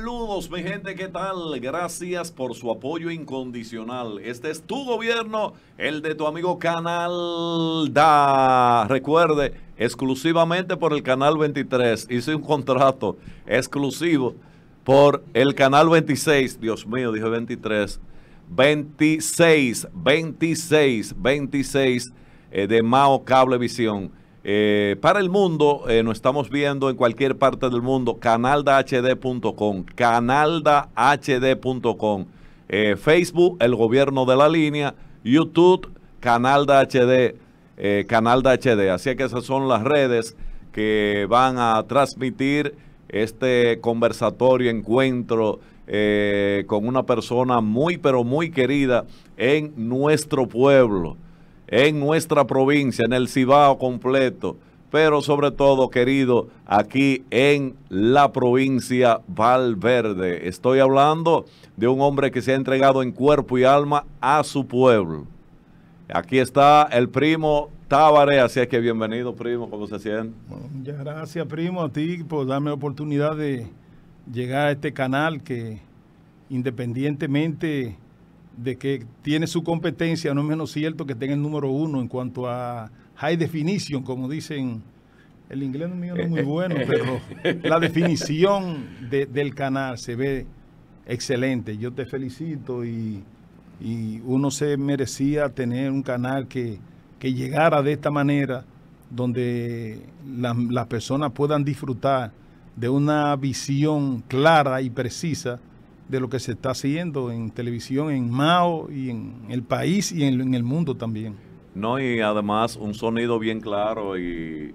Saludos, mi gente, ¿qué tal? Gracias por su apoyo incondicional. Este es tu gobierno, el de tu amigo Canal Da. Recuerde, exclusivamente por el Canal 23. Hice un contrato exclusivo por el Canal 26. Dios mío, dije 23. 26, 26, 26 de Mao Cablevisión. Eh, para el mundo, eh, nos estamos viendo en cualquier parte del mundo, canaldahd.com, canaldahd.com, eh, Facebook, el gobierno de la línea, YouTube, Canal HD, Canal HD. Así que esas son las redes que van a transmitir este conversatorio, encuentro con una persona muy, pero muy querida en nuestro pueblo en nuestra provincia, en el Cibao completo, pero sobre todo, querido, aquí en la provincia Valverde. Estoy hablando de un hombre que se ha entregado en cuerpo y alma a su pueblo. Aquí está el primo Tabaré. así es que bienvenido, primo, ¿cómo se siente? muchas gracias, primo, a ti por darme la oportunidad de llegar a este canal que independientemente de que tiene su competencia, no es menos cierto que tenga el número uno en cuanto a high definition, como dicen. El inglés no es muy eh, eh. bueno, pero la definición del canal se ve excelente. Yo te felicito y, uno se merecía tener un canal que, llegara de esta manera, donde las personas puedan disfrutar de una visión clara y precisa de lo que se está haciendo en televisión, en Mao y en el país y en, el mundo también. No, y además un sonido bien claro y,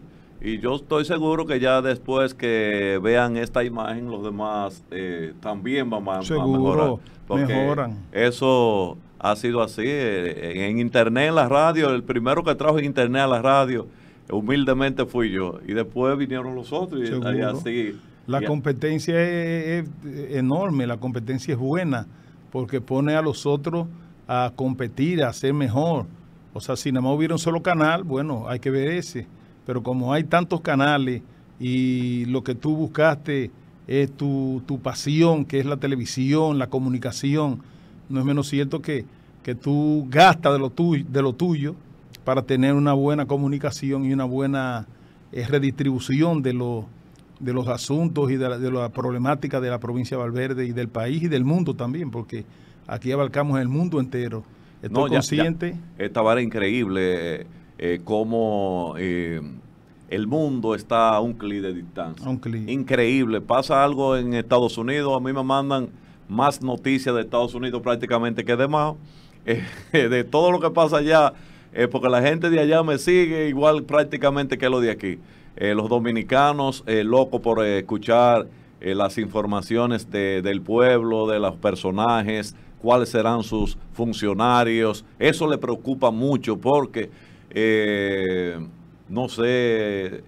yo estoy seguro que ya después que vean esta imagen los demás eh, también van a, mejorar. mejoran. Eso ha sido así. Eh, en internet, en la radio, el primero que trajo internet a la radio, humildemente fui yo. Y después vinieron los otros y, y así la competencia es, enorme, la competencia es buena, porque pone a los otros a competir, a ser mejor. O sea, si nada más hubiera un solo canal, bueno, hay que ver ese. Pero como hay tantos canales y lo que tú buscaste es tu, tu pasión, que es la televisión, la comunicación, no es menos cierto que, que tú gastas de lo, tuyo, de lo tuyo para tener una buena comunicación y una buena eh, redistribución de los de los asuntos y de la, problemática de la provincia de Valverde y del país y del mundo también, porque aquí abarcamos el mundo entero. Estoy no, consciente. Esta vara increíble, como eh, eh, cómo eh, el mundo está a un clic de distancia. Un clic. Increíble. Pasa algo en Estados Unidos, a mí me mandan más noticias de Estados Unidos prácticamente que de más. de todo lo que pasa allá, porque la gente de allá me sigue igual prácticamente que lo de aquí. Eh, los dominicanos, eh, locos por eh, escuchar las informaciones del pueblo, de los personajes, cuáles serán sus funcionarios. Eso le preocupa mucho porque, no sé,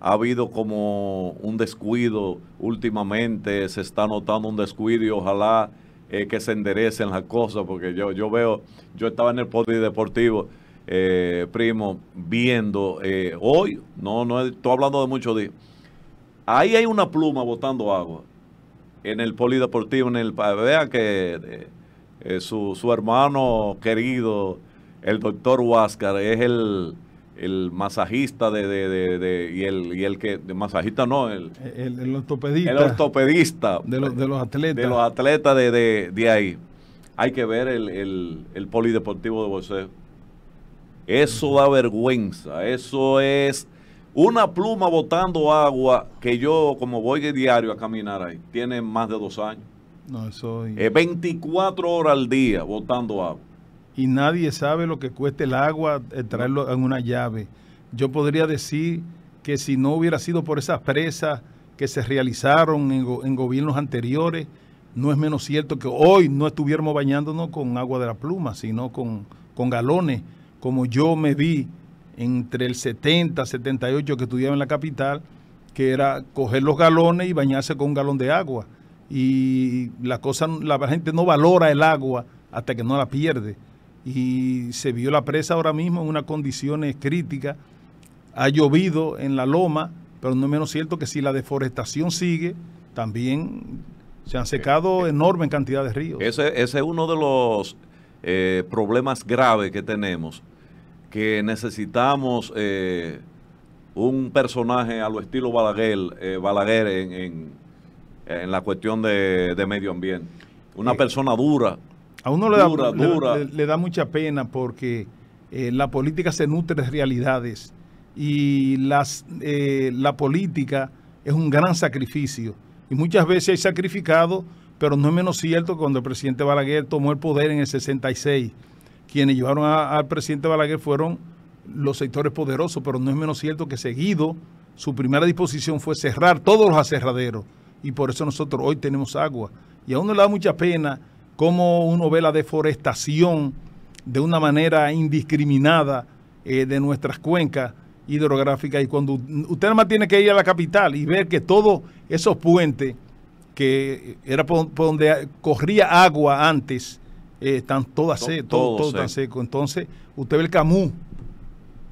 ha habido como un descuido últimamente, se está notando un descuido y ojalá... que se enderecen las cosas, porque yo, yo veo, yo estaba en el poder deportivo eh, primo, viendo eh, hoy, no, no estoy hablando de muchos días, ahí hay una pluma botando agua en el polideportivo, en el vea que eh, su, hermano querido, el doctor Huáscar, es el, masajista de, de, y, el, y el que, masajista no, el, el, ortopedista. El ortopedista. De, los atletas. De los atletas de, ahí. Hay que ver el, polideportivo de vosotros. Eso da vergüenza, eso es una pluma botando agua que yo, como voy de diario a caminar ahí, tiene más de dos años. No, eso... Es 24 horas al día botando agua. Y nadie sabe lo que cuesta el agua eh, traerlo en una llave. Yo podría decir que si no hubiera sido por esas presas que se realizaron en, gobiernos anteriores, no es menos cierto que hoy no estuviéramos bañándonos con agua de la pluma, sino con, con galones como yo me vi entre el 70, 78 que estudiaba en la capital, que era coger los galones y bañarse con un galón de agua. Y la, cosa, la gente no valora el agua hasta que no la pierde. Y se vio la presa ahora mismo en unas condiciones críticas. Ha llovido en la loma, pero no es menos cierto que si la deforestación sigue, también se han secado enormes cantidades de ríos. Ese, es uno de los eh, problemas graves que tenemos que necesitamos eh, un personaje a lo estilo Balaguer, eh, Balaguer en, la cuestión de, medio ambiente. Una eh, persona dura. A uno le, da, Le, da mucha pena porque la política se nutre de realidades y las, la política es un gran sacrificio. Y muchas veces hay sacrificado pero no es menos cierto cuando el presidente Balaguer tomó el poder en el 66 quienes llevaron al presidente Balaguer fueron los sectores poderosos, pero no es menos cierto que seguido su primera disposición fue cerrar todos los aserraderos y por eso nosotros hoy tenemos agua. Y a uno le da mucha pena cómo uno ve la deforestación de una manera indiscriminada eh, de nuestras cuencas hidrográficas y cuando usted nada más tiene que ir a la capital y ver que todos esos puentes que era por donde corría agua antes, eh, están todas secas, todo, seco. Entonces, usted ve el Camus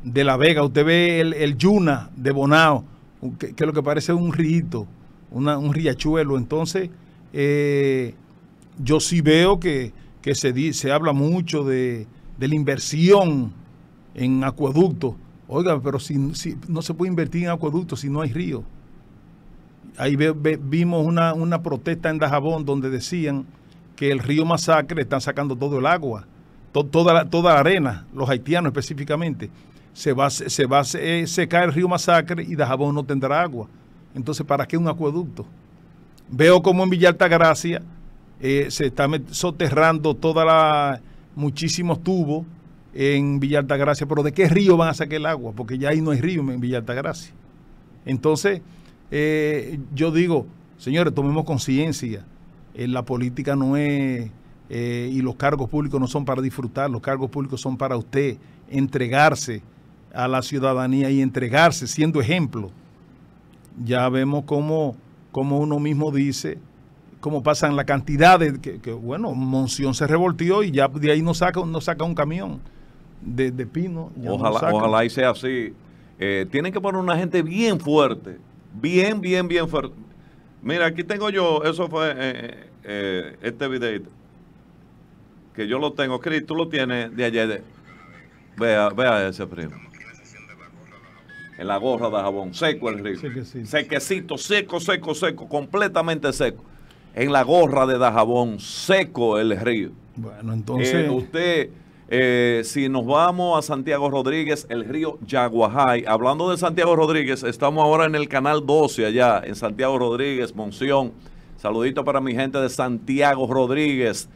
de La Vega, usted ve el, Yuna de Bonao, que, lo que parece un río, un riachuelo. Entonces, eh, yo sí veo que, se, se habla mucho de, la inversión en acueductos. Oiga, pero si, si, no se puede invertir en acueductos si no hay río. Ahí vimos una, una protesta en Dajabón donde decían que el río Masacre están sacando todo el agua, toda, la, toda arena, los haitianos específicamente. Se va, se va a eh, secar el río Masacre y Dajabón no tendrá agua. Entonces, ¿para qué un acueducto? Veo como en Villa Altagracia eh, se está soterrando toda la muchísimos tubos en Villalta Gracia pero ¿de qué río van a sacar el agua? Porque ya ahí no hay río en Villa Altagracia. Entonces, eh, yo digo, señores, tomemos conciencia eh, la política no es, eh, y los cargos públicos no son para disfrutar, los cargos públicos son para usted entregarse a la ciudadanía y entregarse siendo ejemplo. Ya vemos cómo, uno mismo dice, cómo pasan la cantidad de, que, bueno, Monción se revoltió y ya de ahí no saca, no saca un camión de, pino. ojalá, ojalá y sea así. Eh, tienen que poner una gente bien fuerte, bien, bien, bien fuerte. Mira, aquí tengo yo, eso fue eh, eh, este videito, que yo lo tengo, Cristo tú lo tienes de ayer. Vea, vea ese primo. En la gorra de jabón, seco el río. Sequecito. seco, seco, seco, completamente seco. En la gorra de Dajabón, seco el río. Bueno, entonces. Eh, usted, eh, si nos vamos a Santiago Rodríguez, el río Yaguajay. Hablando de Santiago Rodríguez, estamos ahora en el canal 12 allá, en Santiago Rodríguez, Monción. Saludito para mi gente de Santiago Rodríguez.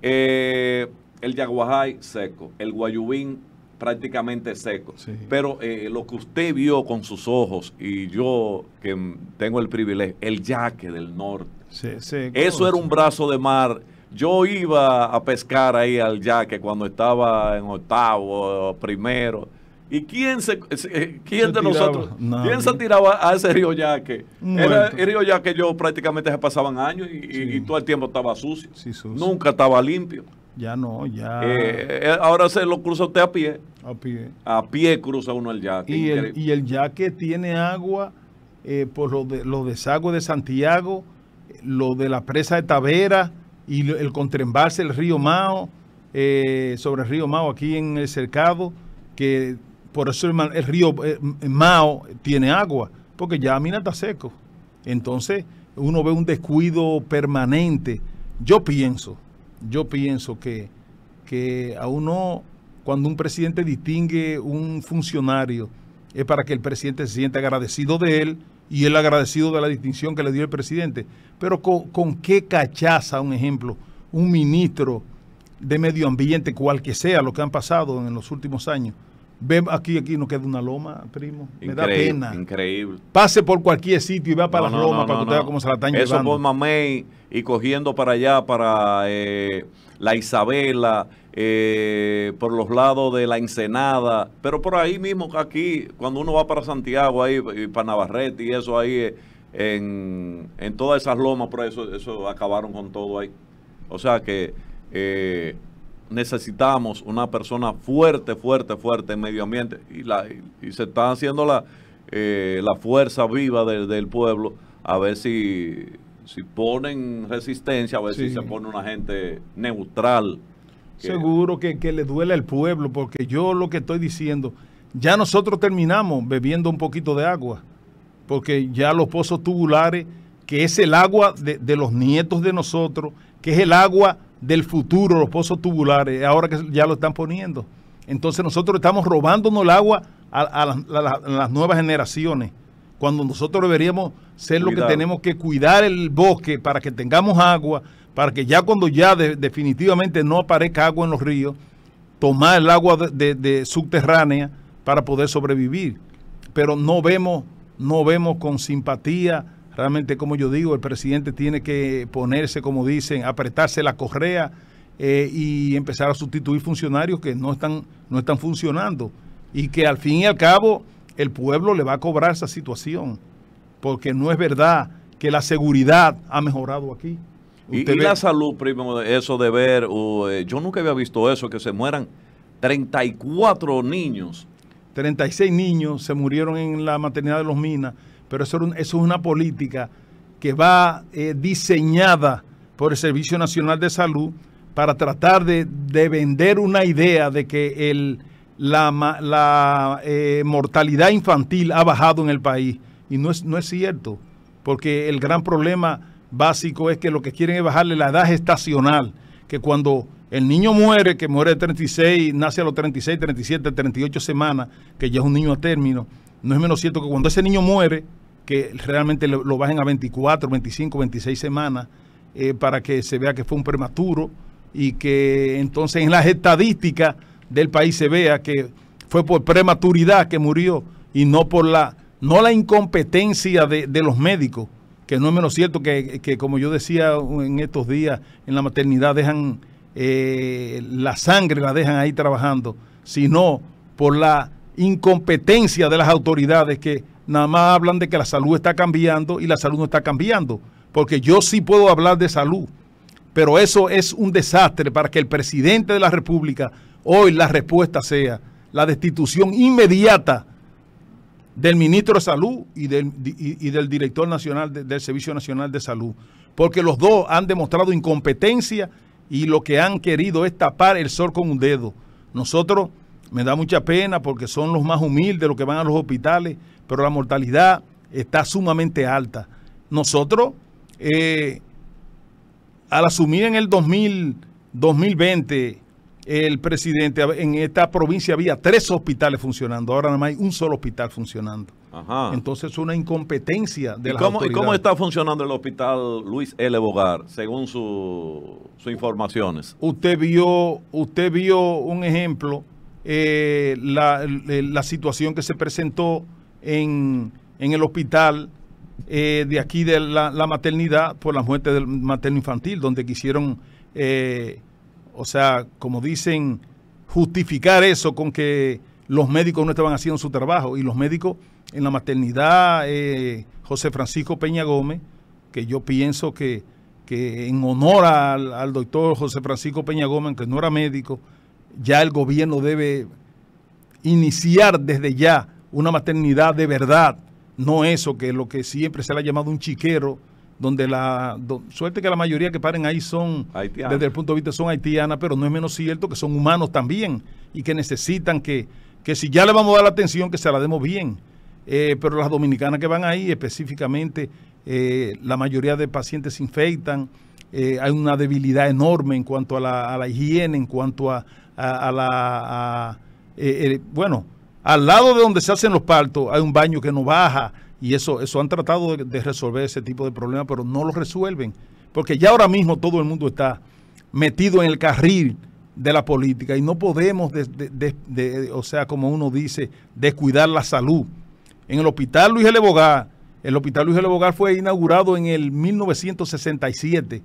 Eh, el yaguajay seco, el guayubín prácticamente seco. Pero eh, lo que usted vio con sus ojos y yo que tengo el privilegio, el yaque del norte. Sí, sí, Eso era un brazo de mar. Yo iba a pescar ahí al yaque cuando estaba en octavo, primero ¿Y quién, se, eh, quién de nosotros? ¿Quién se tiraba a ese río Yaque? el río Yaque yo prácticamente se pasaban años y, todo el tiempo estaba sucio. Nunca estaba limpio. Ya no, ya. Eh, eh, ahora se lo cruza usted a pie. A pie. A pie cruza uno el Yaque. Y el, y el Yaque tiene agua por los de, los desagües de Santiago, lo de la presa de Tavera y el contraembalse del río Mao, sobre el río Mao aquí en el cercado, que por eso el, río eh, Mao tiene agua, porque ya Mina está seco. Entonces uno ve un descuido permanente. Yo pienso, yo pienso que, que a uno, cuando un presidente distingue un funcionario, es para que el presidente se sienta agradecido de él y él agradecido de la distinción que le dio el presidente. Pero con, con qué cachaza, un ejemplo, un ministro de medio ambiente, cual que sea lo que han pasado en los últimos años, aquí, aquí nos queda una loma, primo. Me da pena. Increíble. Pase por cualquier sitio y va para la para que usted como se la están Eso y cogiendo para allá, para eh, la Isabela, eh, por los lados de la Ensenada. Pero por ahí mismo, aquí, cuando uno va para Santiago, ahí, y para Navarrete y eso ahí, eh, en, en, todas esas lomas, por eso, eso acabaron con todo ahí. O sea que necesitamos una persona fuerte, fuerte, fuerte en medio ambiente. Y, la, y, se está haciendo la, eh, la fuerza viva del pueblo a ver si, si ponen resistencia, a ver si se pone una gente neutral. Seguro que, le duele al pueblo, porque yo lo que estoy diciendo, ya nosotros terminamos bebiendo un poquito de agua, porque ya los pozos tubulares, que es el agua de, de los nietos de nosotros, que es el agua del futuro, los pozos tubulares, ahora que ya lo están poniendo. Entonces nosotros estamos robándonos el agua a, las nuevas generaciones, cuando nosotros deberíamos ser lo que tenemos que cuidar el bosque para que tengamos agua, para que ya cuando ya definitivamente no aparezca agua en los ríos, tomar el agua de subterránea para poder sobrevivir. Pero no vemos, no vemos con simpatía Realmente, como yo digo, el presidente tiene que ponerse, como dicen, apretarse la correa eh, y empezar a sustituir funcionarios que no están, no están funcionando y que al fin y al cabo el pueblo le va a cobrar esa situación, porque no es verdad que la seguridad ha mejorado aquí. Y, la salud, primo, eso de ver, uh, eh, yo nunca había visto eso, que se mueran 34 niños. 36 niños se murieron en la maternidad de los Minas pero eso, es una política que va eh, diseñada por el Servicio Nacional de Salud para tratar de, vender una idea de que el, la, eh, mortalidad infantil ha bajado en el país. Y no es, no es cierto, porque el gran problema básico es que lo que quieren es bajarle la edad estacional, que cuando el niño muere, que muere de 36, nace a los 36, 37, 38 semanas, que ya es un niño a término, no es menos cierto que cuando ese niño muere, que realmente lo, bajen a 24, 25, 26 semanas eh, para que se vea que fue un prematuro y que entonces en las estadísticas del país se vea que fue por prematuridad que murió y no por la, no la incompetencia de, los médicos, que no es menos cierto que, como yo decía en estos días, en la maternidad dejan eh, la sangre, la dejan ahí trabajando, sino por la incompetencia de las autoridades que nada más hablan de que la salud está cambiando y la salud no está cambiando, porque yo sí puedo hablar de salud, pero eso es un desastre para que el presidente de la República hoy la respuesta sea la destitución inmediata del ministro de Salud y del, director nacional del Servicio Nacional de Salud, porque los dos han demostrado incompetencia y lo que han querido es tapar el sol con un dedo. Nosotros me da mucha pena porque son los más humildes los que van a los hospitales, pero la mortalidad está sumamente alta. Nosotros, eh, al asumir en el 2000, 2020, el presidente, en esta provincia había tres hospitales funcionando, ahora nada más hay un solo hospital funcionando. Entonces es una incompetencia de la cómo, ¿Y cómo está funcionando el hospital Luis L. Bogar, según sus informaciones? Usted vio, usted vio un ejemplo, eh, la, la situación que se presentó en, el hospital eh, de aquí de la, maternidad por la muerte del materno infantil, donde quisieron, eh, o sea, como dicen, justificar eso con que los médicos no estaban haciendo su trabajo. Y los médicos en la maternidad, eh, José Francisco Peña Gómez, que yo pienso que, en honor al, al, doctor José Francisco Peña Gómez, que no era médico, ya el gobierno debe iniciar desde ya una maternidad de verdad, no eso que lo que siempre se le ha llamado un chiquero, donde la suerte que la mayoría que paren ahí son desde el punto de vista son haitianas, pero no es menos cierto que son humanos también y que necesitan que, que si ya le vamos a dar la atención que se la demos bien. Eh, pero las dominicanas que van ahí específicamente, eh, la mayoría de pacientes se infectan, eh, hay una debilidad enorme en cuanto a la, higiene, en cuanto a, a, a la... bueno, al lado de donde se hacen los partos hay un baño que no baja y eso, eso han tratado de, resolver ese tipo de problemas, pero no lo resuelven. Porque ya ahora mismo todo el mundo está metido en el carril de la política y no podemos, o sea, como uno dice, descuidar la salud. En el hospital Luis L. Bogar, el hospital Luis L. Bogar fue inaugurado en el 1967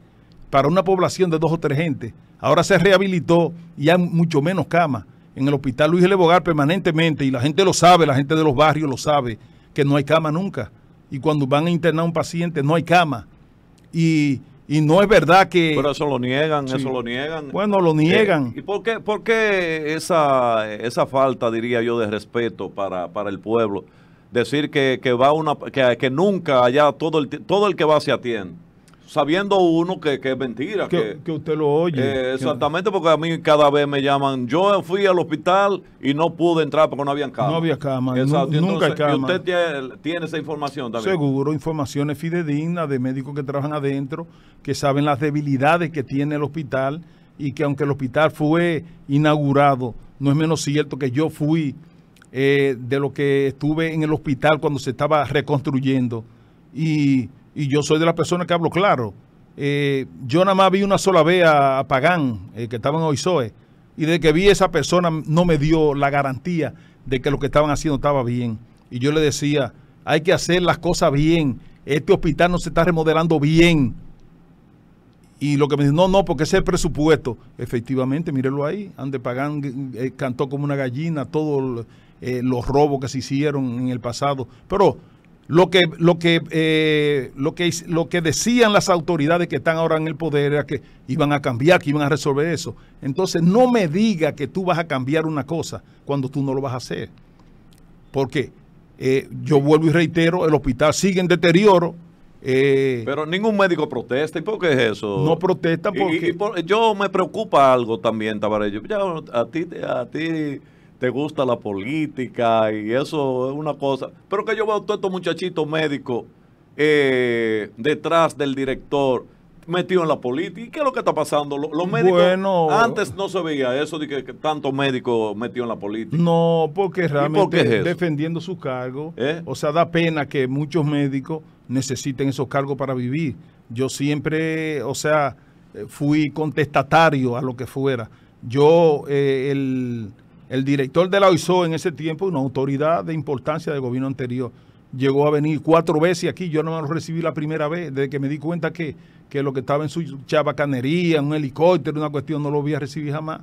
para una población de dos o tres gentes. Ahora se rehabilitó y hay mucho menos camas en el hospital Luis L. Bogar permanentemente y la gente lo sabe, la gente de los barrios lo sabe, que no hay cama nunca. Y cuando van a internar a un paciente no hay cama. Y, no es verdad que... Pero eso lo niegan, eso lo niegan. Bueno, lo niegan. Eh, ¿Y por qué, esa, falta, diría yo, de respeto para, el pueblo? Decir que, que va una que, que nunca allá todo el, todo el que va se atiende sabiendo uno que, que es mentira. Que, usted lo oye. Eh, exactamente, porque a mí cada vez me llaman. Yo fui al hospital y no pude entrar porque no había cama. No había cama, nunca hay Y usted tiene, esa información también. Seguro, informaciones fidedignas de médicos que trabajan adentro, que saben las debilidades que tiene el hospital y que aunque el hospital fue inaugurado, no es menos cierto que yo fui eh, de lo que estuve en el hospital cuando se estaba reconstruyendo. Y y yo soy de las personas que hablo claro. Eh, yo nada más vi una sola vez a, Pagán, eh, que estaba en Oizoe, y desde que vi a esa persona no me dio la garantía de que lo que estaban haciendo estaba bien. Y yo le decía, hay que hacer las cosas bien, este hospital no se está remodelando bien. Y lo que me dice, no, no, porque ese es el presupuesto. Efectivamente, mírelo ahí, Ande Pagán eh, cantó como una gallina, todos los robos que se hicieron en el pasado. Pero lo que, lo, que, eh, lo, que, lo que decían las autoridades que están ahora en el poder era que iban a cambiar, que iban a resolver eso. Entonces, no me diga que tú vas a cambiar una cosa cuando tú no lo vas a hacer. Porque eh, yo vuelvo y reitero, el hospital sigue en deterioro, eh, pero ningún médico protesta. ¿Y por qué es eso? No protesta porque... yo me preocupa algo también, Tabarello. a ti, a ti te gusta la política y eso es una cosa. Pero que yo veo a todos estos muchachitos médicos eh, detrás del director metido en la política. ¿Y qué es lo que está pasando? Los médicos. antes no se veía eso de que, tantos médicos metidos en la política. No, porque realmente defendiendo su cargo. ¿Eh? O sea, da pena que muchos médicos necesiten esos cargos para vivir. Yo siempre, o sea, eh, fui contestatario a lo que fuera. Yo, el el director de la OISO en ese tiempo, una autoridad de importancia del gobierno anterior, llegó a venir cuatro veces aquí. Yo no lo recibí la primera vez, desde que me di cuenta que, lo que estaba en su chabacanería, un helicóptero, una cuestión, no lo voy a recibir jamás.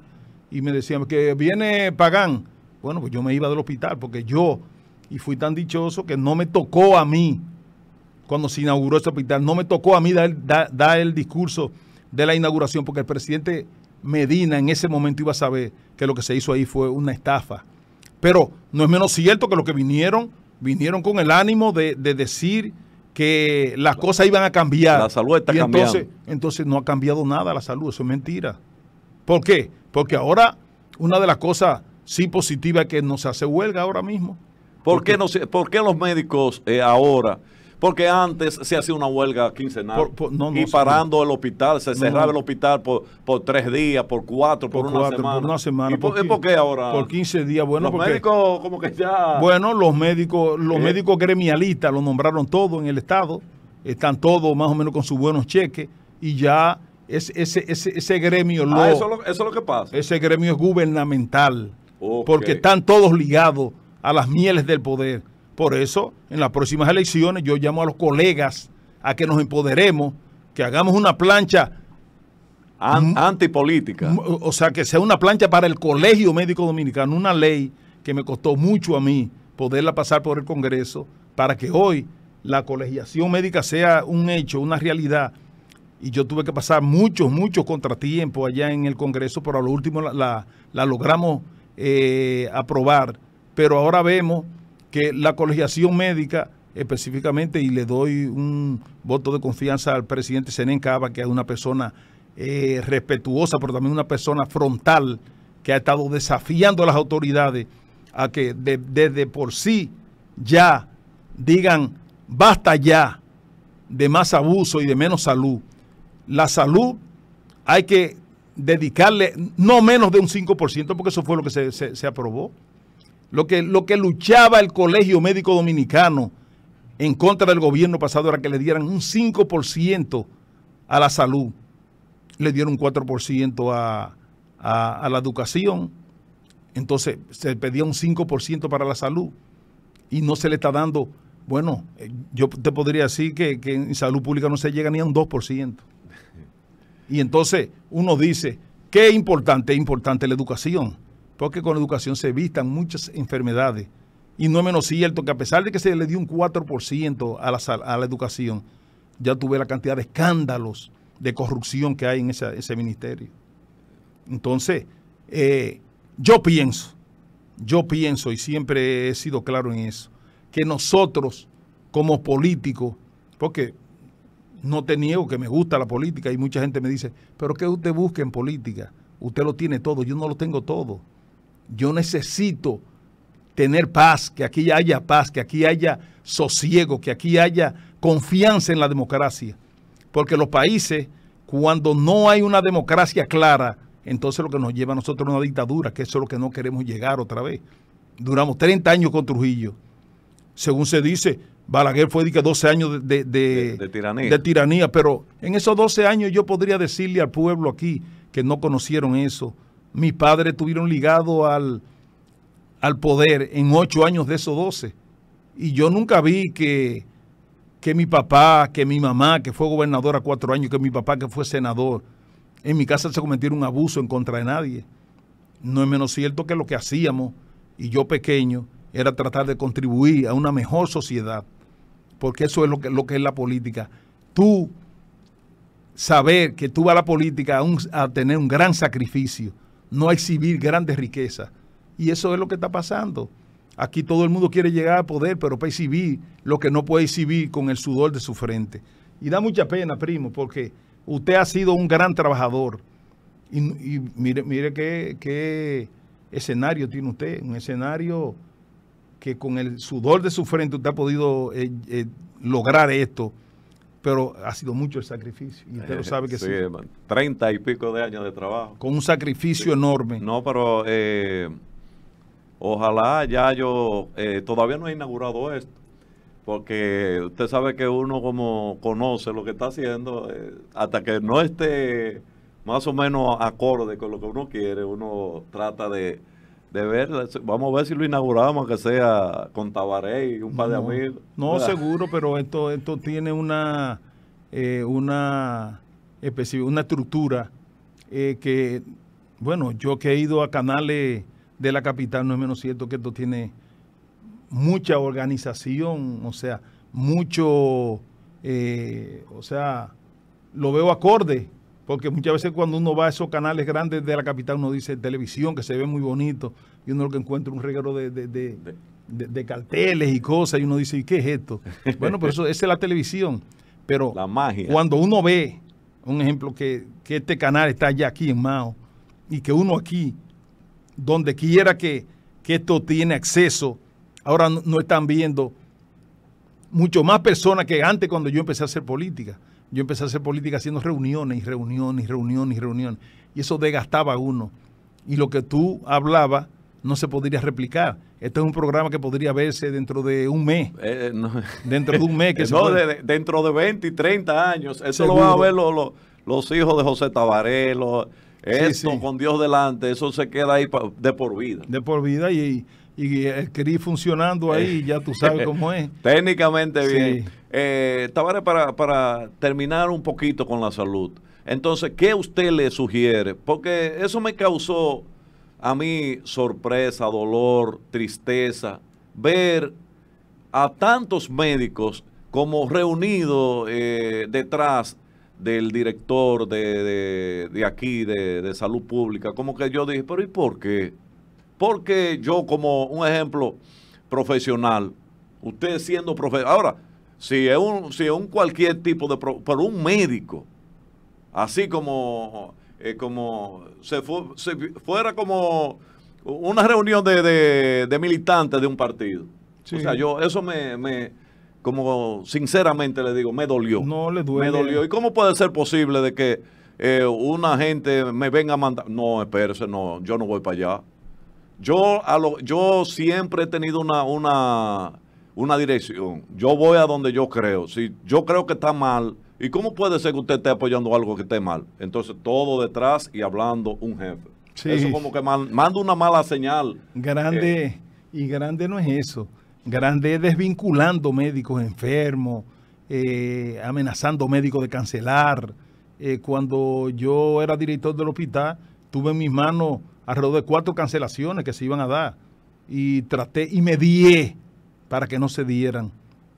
Y me decían que viene Pagán. Bueno, pues yo me iba del hospital porque yo, y fui tan dichoso que no me tocó a mí, cuando se inauguró ese hospital, no me tocó a mí dar el discurso de la inauguración porque el presidente Medina en ese momento iba a saber que lo que se hizo ahí fue una estafa. Pero no es menos cierto que los que vinieron, vinieron con el ánimo de, decir que las cosas iban a cambiar. La salud está y entonces, Entonces no ha cambiado nada la salud, eso es mentira. ¿Por qué? Porque ahora una de las cosas sí positivas es que se hace huelga ahora mismo. ¿Por, qué, ¿por qué los médicos eh, ahora porque antes se hacía una huelga quincenal y parando el hospital, se cerraba el hospital por, tres días, por cuatro, por, una, semana. por ¿Y por, qué ahora? Por 15 días. Bueno, los médicos como que ya... Bueno, los médicos, los médicos gremialistas los nombraron todos en el Estado, están todos más o menos con sus buenos cheques y ya ese, gremio... Ah, eso, es lo que pasa. Ese gremio es gubernamental, porque están todos ligados a las mieles del poder. Por eso, en las próximas elecciones yo llamo a los colegas a que nos empoderemos, que hagamos una plancha antipolítica. O sea, que sea una plancha para el Colegio Médico Dominicano, una ley que me costó mucho a mí poderla pasar por el Congreso para que hoy la colegiación médica sea un hecho, una realidad. Y yo tuve que pasar muchos, muchos contratiempos allá en el Congreso, pero a lo último la, logramos eh, aprobar. Pero ahora vemos que la colegiación médica específicamente, y le doy un voto de confianza al presidente Senén Cava, que es una persona eh, respetuosa, pero también una persona frontal, que ha estado desafiando a las autoridades a que desde por sí ya digan basta ya de más abuso y de menos salud. La salud hay que dedicarle no menos de un 5%, porque eso fue lo que se aprobó. Lo que, lo que luchaba el Colegio Médico Dominicano en contra del gobierno pasado era que le dieran un 5% a la salud. Le dieron un 4% a, la educación. Entonces se pedía un 5% para la salud y no se le está dando. Bueno, eh, yo te podría decir que, que en salud pública no se llega ni a un 2%. Y entonces uno dice, ¿qué es importante? Es importante la educación porque con educación se vistan muchas enfermedades. Y no es menos cierto que a pesar de que se le dio un 4% a la, a la educación, ya tuve la cantidad de escándalos de corrupción que hay en ese ministerio. Entonces, eh, yo pienso, yo pienso y siempre he sido claro en eso, que nosotros como políticos, porque no te niego que me gusta la política y mucha gente me dice, pero ¿qué usted busca en política? Usted lo tiene todo, yo no lo tengo todo yo necesito tener paz, que aquí haya paz, que aquí haya sosiego, que aquí haya confianza en la democracia. Porque los países, cuando no hay una democracia clara, entonces lo que nos lleva a nosotros es una dictadura, que eso es lo que no queremos llegar otra vez. Duramos 30 años con Trujillo. Según se dice, Balaguer fue de 12 años de, tiranía. de, tiranía. pero en esos 12 años yo podría decirle al pueblo aquí que no conocieron eso, mis padres estuvieron ligado al, poder en ocho años de esos doce. Y yo nunca vi que, que mi papá, que mi mamá, que fue gobernadora cuatro años, que mi papá, que fue senador, en mi casa se cometiera un abuso en contra de nadie. No es menos cierto que lo que hacíamos, y yo pequeño, era tratar de contribuir a una mejor sociedad, porque eso es lo que, lo que es la política. Tú saber que tú vas a la política a tener un gran sacrificio no exhibir grandes riquezas. Y eso es lo que está pasando. Aquí todo el mundo quiere llegar a poder, pero para exhibir lo que no puede exhibir con el sudor de su frente. Y da mucha pena, primo, porque usted ha sido un gran trabajador. Y, mire, qué, escenario tiene usted, un escenario que con el sudor de su frente usted ha podido eh, eh, lograr esto pero ha sido mucho el sacrificio. Y usted lo sabe que sí. Treinta y pico de años de trabajo. Con un sacrificio enorme. No, pero eh, ojalá ya yo, eh, todavía no he inaugurado esto, porque usted sabe que uno como conoce lo que está haciendo, eh, hasta que no esté más o menos acorde con lo que uno quiere, uno trata de de ver, vamos a ver si lo inauguramos, que sea con Tabaré y un par de amigos. No, seguro, pero esto, esto tiene una, eh, una, una estructura eh, que, bueno, yo que he ido a canales de la capital, no es menos cierto que esto tiene mucha organización, o sea, mucho, eh, o sea, lo veo acorde porque muchas veces cuando uno va a esos canales grandes de la capital, uno dice televisión, que se ve muy bonito, y uno lo que encuentra un regalo de, de, carteles y cosas, y uno dice, ¿y qué es esto? Bueno, pero eso esa es la televisión. Pero la magia. cuando uno ve, un ejemplo, que, este canal está ya aquí en Mao, y que uno aquí, donde quiera que, que esto tiene acceso, ahora no están viendo mucho más personas que antes cuando yo empecé a hacer política. Yo empecé a hacer política haciendo reuniones y reuniones y reuniones y reuniones. Y eso desgastaba a uno. Y lo que tú hablabas no se podría replicar. Este es un programa que podría verse dentro de un mes. Eh, eh, dentro de un mes. Que dentro de 20 y 30 años. Eso lo van a ver los, hijos de José Tabarelo esto con Dios delante, eso se queda ahí de por vida. De por vida y y eh, ir funcionando ahí, eh. ya tú sabes cómo es. Técnicamente bien. Eh, para, terminar un poquito con la salud, entonces, ¿qué usted le sugiere? Porque eso me causó a mí sorpresa, dolor, tristeza, ver a tantos médicos como reunidos detrás del director de, de, aquí, de, de, salud pública, como que yo dije, pero ¿y por qué? Porque yo como un ejemplo profesional, usted siendo profesional, ahora, si es un, si un cualquier tipo de, pero un médico, así como, eh, como se, fuera como una reunión de, de, militantes de un partido. O sea, yo, eso me, me, como sinceramente le digo, me dolió. No le duele. Me dolió. ¿Y cómo puede ser posible de que eh, una gente me venga a mandar? No, espérese, no, yo no voy para allá. Yo, a lo, yo siempre he tenido una, una, dirección. Yo voy a donde yo creo. Si yo creo que está mal, ¿y cómo puede ser que usted esté apoyando algo que esté mal? Entonces, todo detrás y hablando un jefe. Eso como que mal, manda una mala señal. Grande, eh. y grande no es eso. Grande es desvinculando médicos enfermos, eh, amenazando médicos de cancelar. Eh, cuando yo era director del hospital, tuve en mis manos alrededor de cuatro cancelaciones que se iban a dar y traté y me dié para que no se dieran.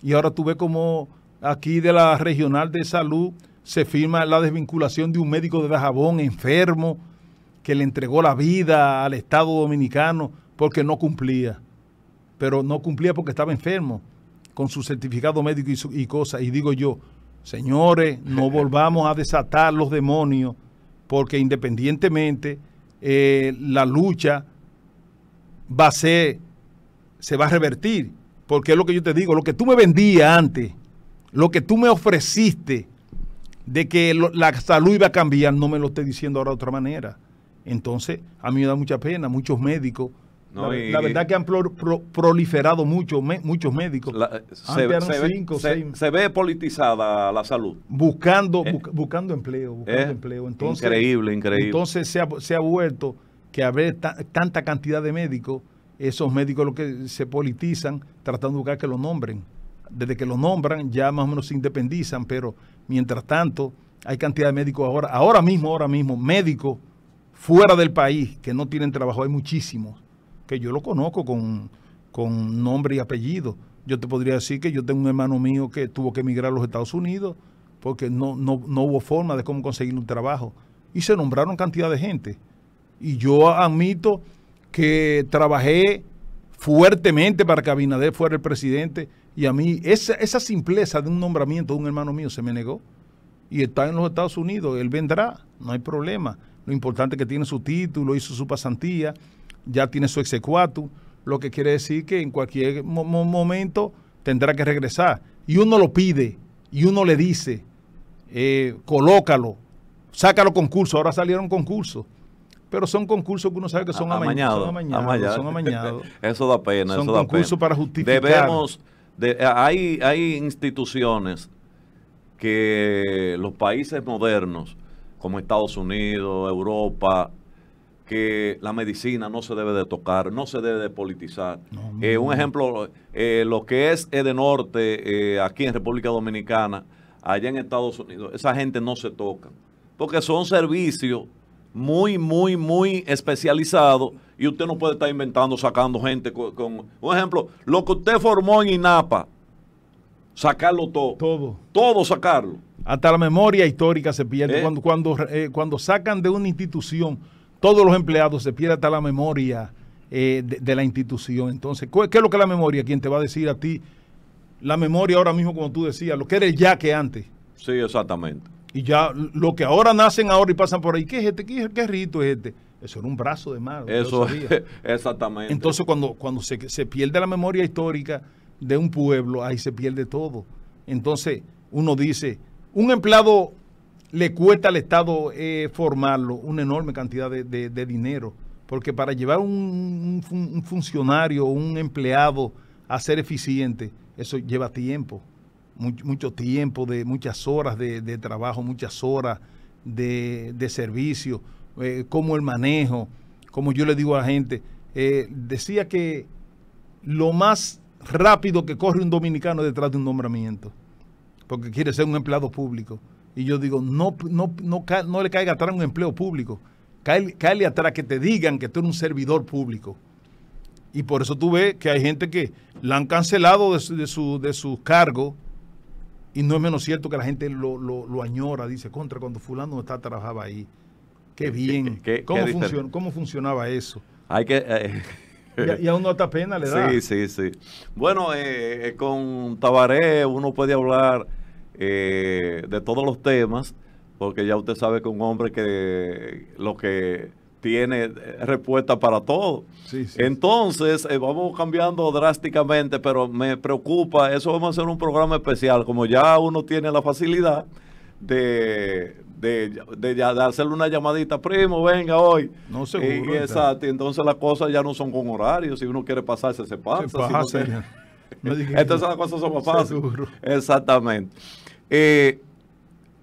Y ahora tú ves como aquí de la regional de salud se firma la desvinculación de un médico de Dajabón enfermo que le entregó la vida al Estado dominicano porque no cumplía. Pero no cumplía porque estaba enfermo con su certificado médico y, y cosas. Y digo yo, señores, no volvamos a desatar los demonios porque independientemente eh, la lucha va a ser, se va a revertir. Porque es lo que yo te digo, lo que tú me vendías antes, lo que tú me ofreciste de que la salud iba a cambiar, no me lo estoy diciendo ahora de otra manera. Entonces, a mí me da mucha pena, muchos médicos la, verdad que han proliferado mucho, muchos médicos. Eh, se, ve politizada la salud. Buscando, eh. buscando empleo, eh. empleo. Entonces, increíble, increíble. Entonces se ha, se ha vuelto que haber tanta cantidad de médicos, esos médicos lo que se politizan tratando de buscar que lo nombren. Desde que lo nombran ya más o menos se independizan, pero mientras tanto hay cantidad de médicos ahora, ahora mismo, ahora mismo, médicos fuera del país que no tienen trabajo, hay muchísimos que yo lo conozco con, con nombre y apellido. Yo te podría decir que yo tengo un hermano mío que tuvo que emigrar a los Estados Unidos porque no, no, hubo forma de cómo conseguir un trabajo. Y se nombraron cantidad de gente. Y yo admito que trabajé fuertemente para que Abinader fuera el presidente. Y a mí esa, esa simpleza de un nombramiento de un hermano mío se me negó. Y está en los Estados Unidos, él vendrá, no hay problema. Lo importante es que tiene su título, hizo su pasantía ya tiene su exequatu, lo que quiere decir que en cualquier momento tendrá que regresar. Y uno lo pide, y uno le dice, eh, colócalo, sácalo concurso, ahora salieron concursos. Pero son concursos que uno sabe que son amañados. Son amañados. eso da pena. Son concursos para justificar. Debemos, hay, hay instituciones que los países modernos, como Estados Unidos, Europa, que la medicina no se debe de tocar, no se debe de politizar. Eh, un ejemplo, eh, lo que es Edenorte norte, eh, aquí en República Dominicana, allá en Estados Unidos, esa gente no se toca, porque son servicios muy, muy, muy especializados y usted no puede estar inventando, sacando gente con, Un ejemplo, lo que usted formó en INAPA, sacarlo todo. Todo. Todo sacarlo. Hasta la memoria histórica se pierde. Cuando, cuando, cuando sacan de una institución todos los empleados, se pierde hasta la memoria eh, de, la institución. Entonces, ¿qué es lo que es la memoria? ¿Quién te va a decir a ti la memoria ahora mismo, como tú decías, lo que eres ya que antes? Sí, exactamente. Y ya lo que ahora nacen ahora y pasan por ahí, ¿qué es este? ¿Qué, rito es este? Eso era un brazo de mar. Eso, exactamente. Entonces, cuando, cuando se, se pierde la memoria histórica de un pueblo, ahí se pierde todo. Entonces, uno dice, un empleado le cuesta al Estado eh, formarlo una enorme cantidad de, dinero, porque para llevar un, funcionario o un empleado a ser eficiente, eso lleva tiempo, mucho, tiempo, de muchas horas de, trabajo, muchas horas de, servicio, eh, como el manejo, como yo le digo a la gente, eh, decía que lo más rápido que corre un dominicano detrás de un nombramiento, porque quiere ser un empleado público. Y yo digo, no, no, le caiga atrás un empleo público. cae atrás que te digan que tú eres un servidor público. Y por eso tú ves que hay gente que la han cancelado de su, de cargo. Y no es menos cierto que la gente lo, añora, dice, contra, cuando fulano no está, trabajaba ahí. Qué bien. ¿Qué, cómo funcionaba eso? Hay que... Eh, y, a uno hasta pena le da. Sí, sí, sí. Bueno, eh, eh, con Tabaré uno puede hablar eh, de todos los temas, porque ya usted sabe que un hombre que lo que tiene respuesta para todo. Entonces, eh, vamos cambiando drásticamente, pero me preocupa, eso vamos a hacer un programa especial, como ya uno tiene la facilidad de, de, ya, hacerle una llamadita, primo, venga hoy. No seguro. exacto, entonces las cosas ya no son con horarios si uno quiere pasarse, se pasa. entonces las cosas son más fáciles. Exactamente. Eh,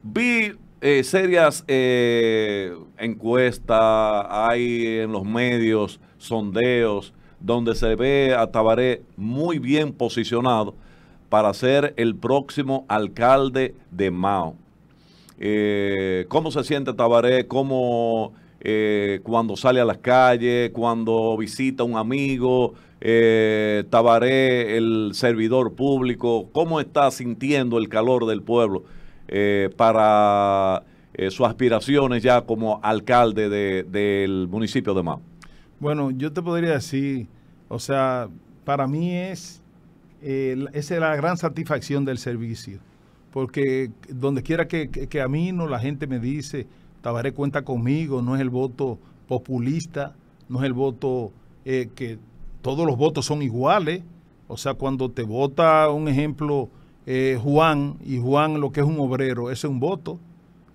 vi eh, serias eh, encuestas, hay en los medios sondeos donde se ve a Tabaré muy bien posicionado para ser el próximo alcalde de Mao. ¿Cómo se siente Tabaré? ¿Cómo eh, cuando sale a las calles, cuando visita a un amigo, eh, Tabaré, el servidor público, cómo está sintiendo el calor del pueblo eh, para sus aspiraciones ya como alcalde del municipio de Mao. Bueno, yo te podría decir, o sea, para mí es, es la gran satisfacción del servicio, porque donde quiera que, que, a mí no la gente me dice, Tabaré cuenta conmigo, no es el voto populista, no es el voto eh, que todos los votos son iguales. O sea, cuando te vota, un ejemplo, eh, Juan, y Juan lo que es un obrero, ese es un voto.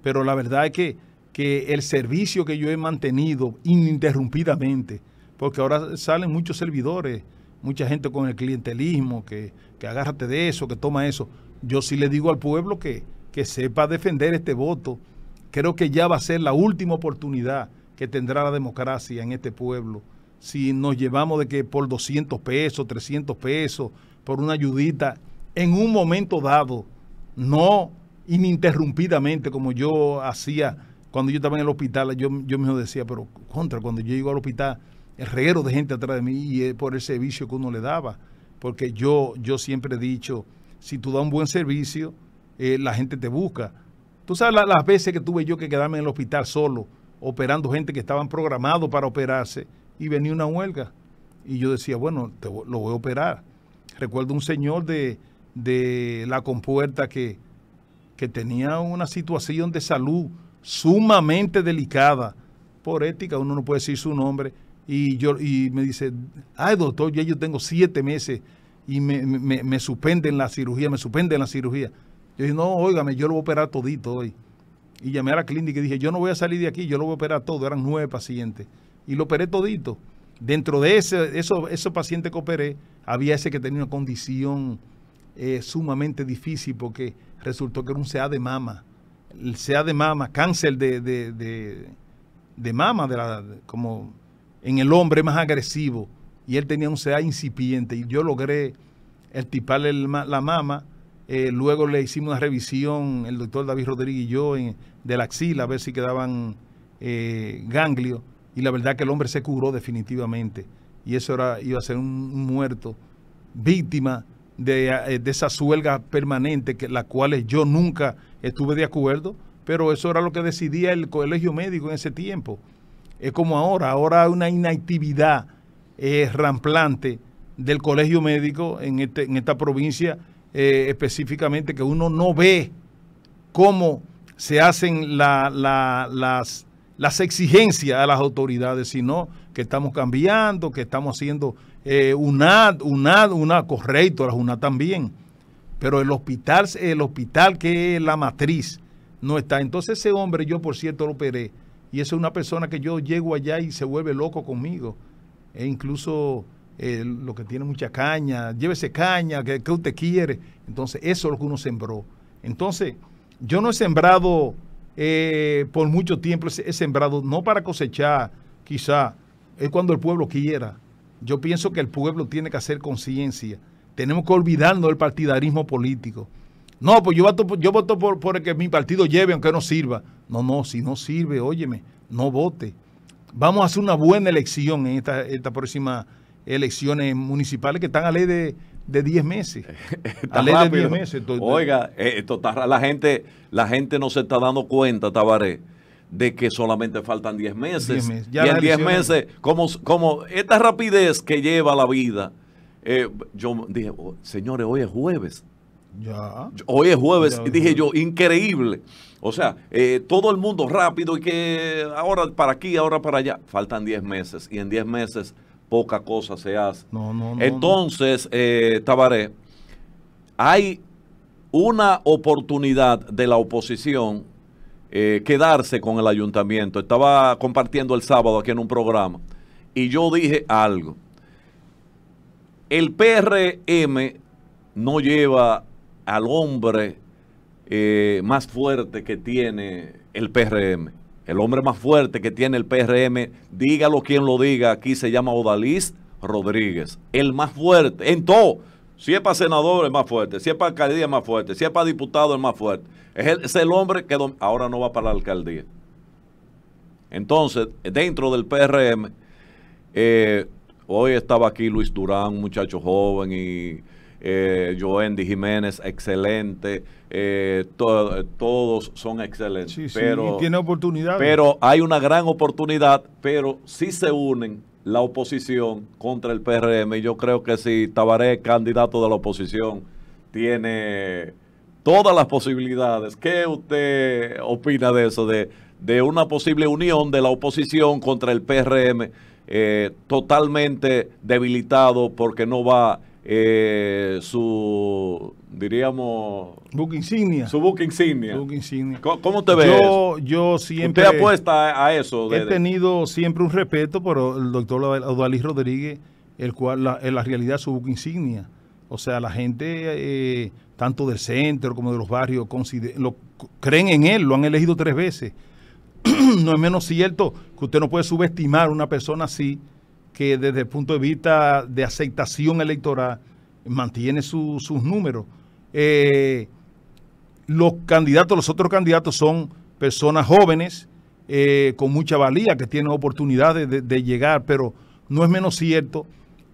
Pero la verdad es que, que el servicio que yo he mantenido ininterrumpidamente, porque ahora salen muchos servidores, mucha gente con el clientelismo, que, que agárrate de eso, que toma eso. Yo sí le digo al pueblo que, que sepa defender este voto Creo que ya va a ser la última oportunidad que tendrá la democracia en este pueblo. Si nos llevamos de que por 200 pesos, 300 pesos, por una ayudita, en un momento dado, no ininterrumpidamente como yo hacía cuando yo estaba en el hospital, yo, yo mismo decía, pero contra, cuando yo llego al hospital, el reguero de gente atrás de mí y por el servicio que uno le daba. Porque yo, yo siempre he dicho, si tú das un buen servicio, eh, la gente te busca. Tú sabes las veces que tuve yo que quedarme en el hospital solo, operando gente que estaban programados para operarse, y venía una huelga. Y yo decía, bueno, te, lo voy a operar. Recuerdo un señor de, la compuerta que, tenía una situación de salud sumamente delicada. Por ética, uno no puede decir su nombre. Y, yo, y me dice, ay doctor, ya yo tengo siete meses y me, me, me suspenden la cirugía, me suspenden la cirugía. Yo dije, no, óigame, yo lo voy a operar todito hoy. Y llamé a la clínica y dije, yo no voy a salir de aquí, yo lo voy a operar todo. Eran nueve pacientes. Y lo operé todito. Dentro de ese, esos, pacientes que operé, había ese que tenía una condición eh, sumamente difícil porque resultó que era un CA de mama. El CA de mama, cáncer de, de, de, de mama, de la, como en el hombre más agresivo. Y él tenía un CA incipiente y yo logré estiparle la mama eh, luego le hicimos una revisión, el doctor David Rodríguez y yo, en, de la axila, a ver si quedaban eh, ganglios. Y la verdad que el hombre se curó definitivamente. Y eso era, iba a ser un, muerto, víctima eh, de, esa suelga permanente, que, la cual yo nunca estuve de acuerdo, pero eso era lo que decidía el colegio médico en ese tiempo. Es como ahora, ahora hay una inactividad ramplante del colegio médico en, este, en esta provincia eh, específicamente que uno no ve cómo se hacen las, las, exigencias a las autoridades, sino que estamos cambiando, que estamos haciendo eh, una una una correcto, las también. Pero el hospital, el hospital que es la matriz, no está. Entonces ese hombre, yo por cierto lo operé, y esa es una persona que yo llego allá y se vuelve loco conmigo. E incluso eh, lo que tiene mucha caña, llévese caña, que, usted quiere. Entonces, eso es lo que uno sembró. Entonces, yo no he sembrado eh, por mucho tiempo, he sembrado no para cosechar, quizá, es cuando el pueblo quiera. Yo pienso que el pueblo tiene que hacer conciencia. Tenemos que olvidarnos del partidarismo político. No, pues yo voto, yo voto por, el que mi partido lleve, aunque no sirva. No, no, si no sirve, óyeme, no vote. Vamos a hacer una buena elección en esta, esta próxima elecciones municipales que están a ley de, 10 meses. a ley de 10 meses. Oiga, eh, la, gente, la gente no se está dando cuenta, Tabaré, de que solamente faltan 10 meses. y en 10 meses, como, como esta rapidez que lleva la vida, eh, yo dije, oh, señores, hoy es jueves. Ya. Hoy es jueves, y dije yo, increíble. O sea, eh, todo el mundo rápido y que ahora para aquí, ahora para allá. Faltan 10 meses y en 10 meses poca cosa se hace. Entonces, eh, Tabaré, hay una oportunidad de la oposición eh, quedarse con el ayuntamiento. Estaba compartiendo el sábado aquí en un programa y yo dije algo. El PRM no lleva al hombre eh, más fuerte que tiene el PRM, el hombre más fuerte que tiene el PRM, dígalo quien lo diga, aquí se llama Odalís Rodríguez. El más fuerte, en todo. Si es para senador, es más fuerte. Si es para alcaldía, es más fuerte. Si es para diputado, es más fuerte. Es el, hombre que ahora no va para la alcaldía. Entonces, dentro del PRM, eh, hoy estaba aquí Luis Durán, un muchacho joven y eh, Jiménez, excelente, eh, todos son excelentes. Sí, pero, sí, tiene oportunidad. Pero hay una gran oportunidad, pero si se unen la oposición contra el PRM, yo creo que si Tabaré, candidato de la oposición, tiene todas las posibilidades. ¿Qué usted opina de eso, de, de una posible unión de la oposición contra el PRM? Eh, totalmente debilitado porque no va eh, su, diríamos... Book insignia. Su book insignia. ¿Cómo, te ves? Yo, siempre... apuesta a eso? he tenido siempre un respeto por el doctor Odalí Rodríguez, el cual, en la realidad, su book insignia. O sea, la gente, eh, tanto del centro como de los barrios, lo, creen en él, lo han elegido tres veces. no es menos cierto que usted no puede subestimar a una persona así que desde el punto de vista de aceptación electoral mantiene sus números. Eh, los candidatos, los otros candidatos son personas jóvenes eh, con mucha valía que tienen oportunidades de, de, llegar, pero no es menos cierto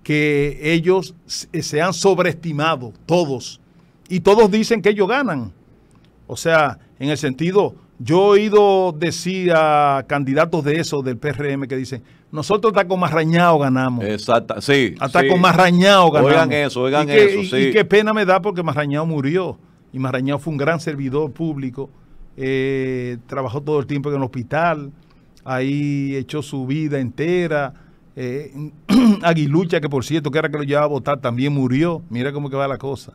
que ellos eh, se han sobreestimado, todos, y todos dicen que ellos ganan. O sea, en el sentido, yo he oído decir a candidatos de eso, del PRM, que dicen, nosotros hasta con Marrañao ganamos. Exacto, sí. Hasta con Marrañao ganamos. Oigan eso, oigan eso, Y, qué pena me da porque Marrañao murió. Y Marrañao fue un gran servidor público. Eh, trabajó todo el tiempo en el hospital. Ahí echó su vida entera. Eh, Aguilucha, que por cierto, que era que lo llevaba a votar, también murió. Mira cómo que va la cosa.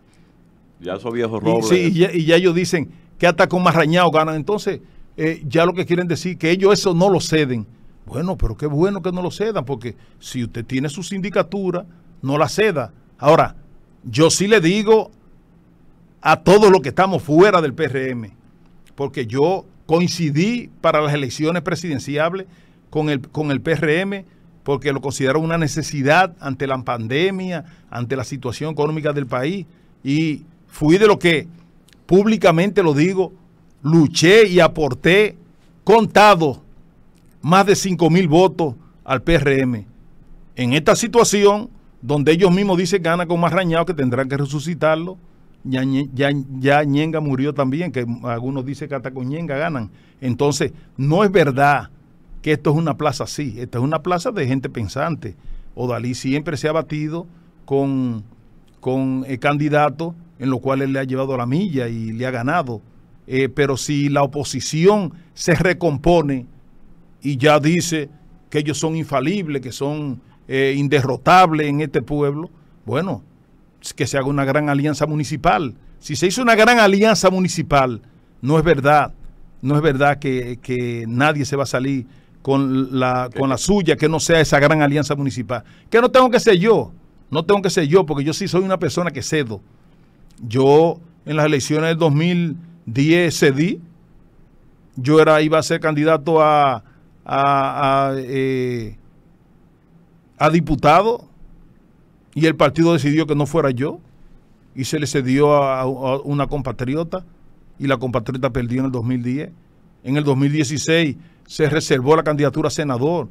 Ya esos viejos robles. Y, sí, ya, ellos dicen que hasta con Marrañao ganan. Entonces, eh, ya lo que quieren decir, que ellos eso no lo ceden bueno, pero qué bueno que no lo cedan, porque si usted tiene su sindicatura, no la ceda. Ahora, yo sí le digo a todos los que estamos fuera del PRM, porque yo coincidí para las elecciones presidenciales con el, con el PRM, porque lo considero una necesidad ante la pandemia, ante la situación económica del país, y fui de lo que públicamente lo digo, luché y aporté contado más de 5 mil votos al PRM. En esta situación, donde ellos mismos dicen que con más rañado que tendrán que resucitarlo, ya, ya, Ñenga murió también, que algunos dicen que hasta con Ñenga ganan. Entonces, no es verdad que esto es una plaza así, esto es una plaza de gente pensante. Odalí siempre se ha batido con, con eh, candidatos en los cuales le ha llevado la milla y le ha ganado. Eh, pero si la oposición se recompone, y ya dice que ellos son infalibles, que son eh, inderrotables en este pueblo, bueno, que se haga una gran alianza municipal. Si se hizo una gran alianza municipal, no es verdad, no es verdad que, nadie se va a salir con la, con la suya, que no sea esa gran alianza municipal. Que no tengo que ser yo, no tengo que ser yo, porque yo sí soy una persona que cedo. Yo en las elecciones del 2010 cedí, yo era, iba a ser candidato a, a, eh, a, diputado y el partido decidió que no fuera yo y se le cedió a, una compatriota y la compatriota perdió en el 2010. En el 2016 se reservó la candidatura a senador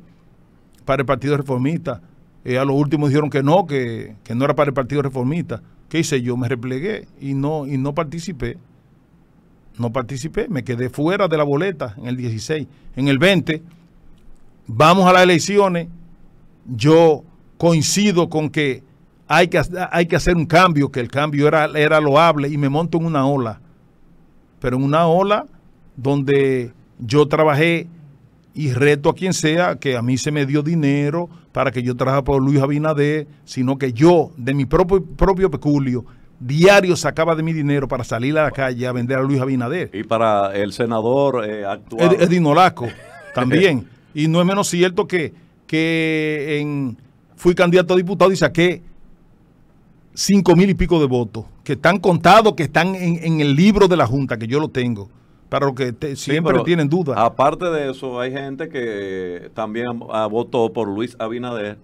para el Partido Reformista. Eh, a los últimos dijeron que no, que, no era para el Partido Reformista. ¿Qué hice yo? Me replegué y no, y no participé. No participé, me quedé fuera de la boleta en el 16. En el 20 vamos a las elecciones, yo coincido con que hay que, hay que hacer un cambio, que el cambio era, era loable y me monto en una ola. Pero en una ola donde yo trabajé y reto a quien sea que a mí se me dio dinero para que yo trabajara por Luis Abinader, sino que yo, de mi propio, propio peculio, diario sacaba de mi dinero para salir a la calle a vender a Luis Abinader. Y para el senador eh, actual. también. Y no es menos cierto que, que fui candidato a diputado y saqué cinco mil y pico de votos, que están contados, que están en, el libro de la Junta, que yo lo tengo para los que siempre tienen dudas. Aparte de eso, hay gente que también votó por Luis Abinader.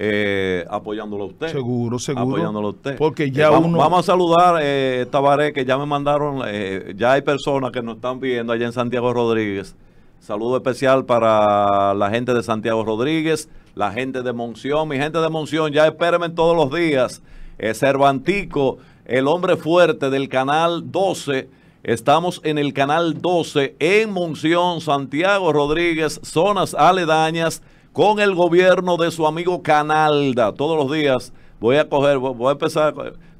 Eh, apoyándolo a usted. Seguro, seguro. Apoyándolo usted. Porque eh, ya vamos, uno... vamos, a saludar, eh, Tabaré, que ya me mandaron, eh, ya hay personas que nos están viendo allá en Santiago Rodríguez, Saludo especial para la gente de Santiago Rodríguez, la gente de Monción. Mi gente de Monción, ya espérenme todos los días. Eh, Cervantico, el hombre fuerte del canal 12. Estamos en el canal 12 en Monción, Santiago Rodríguez, zonas aledañas, con el gobierno de su amigo Canalda. Todos los días voy a coger, voy a empezar.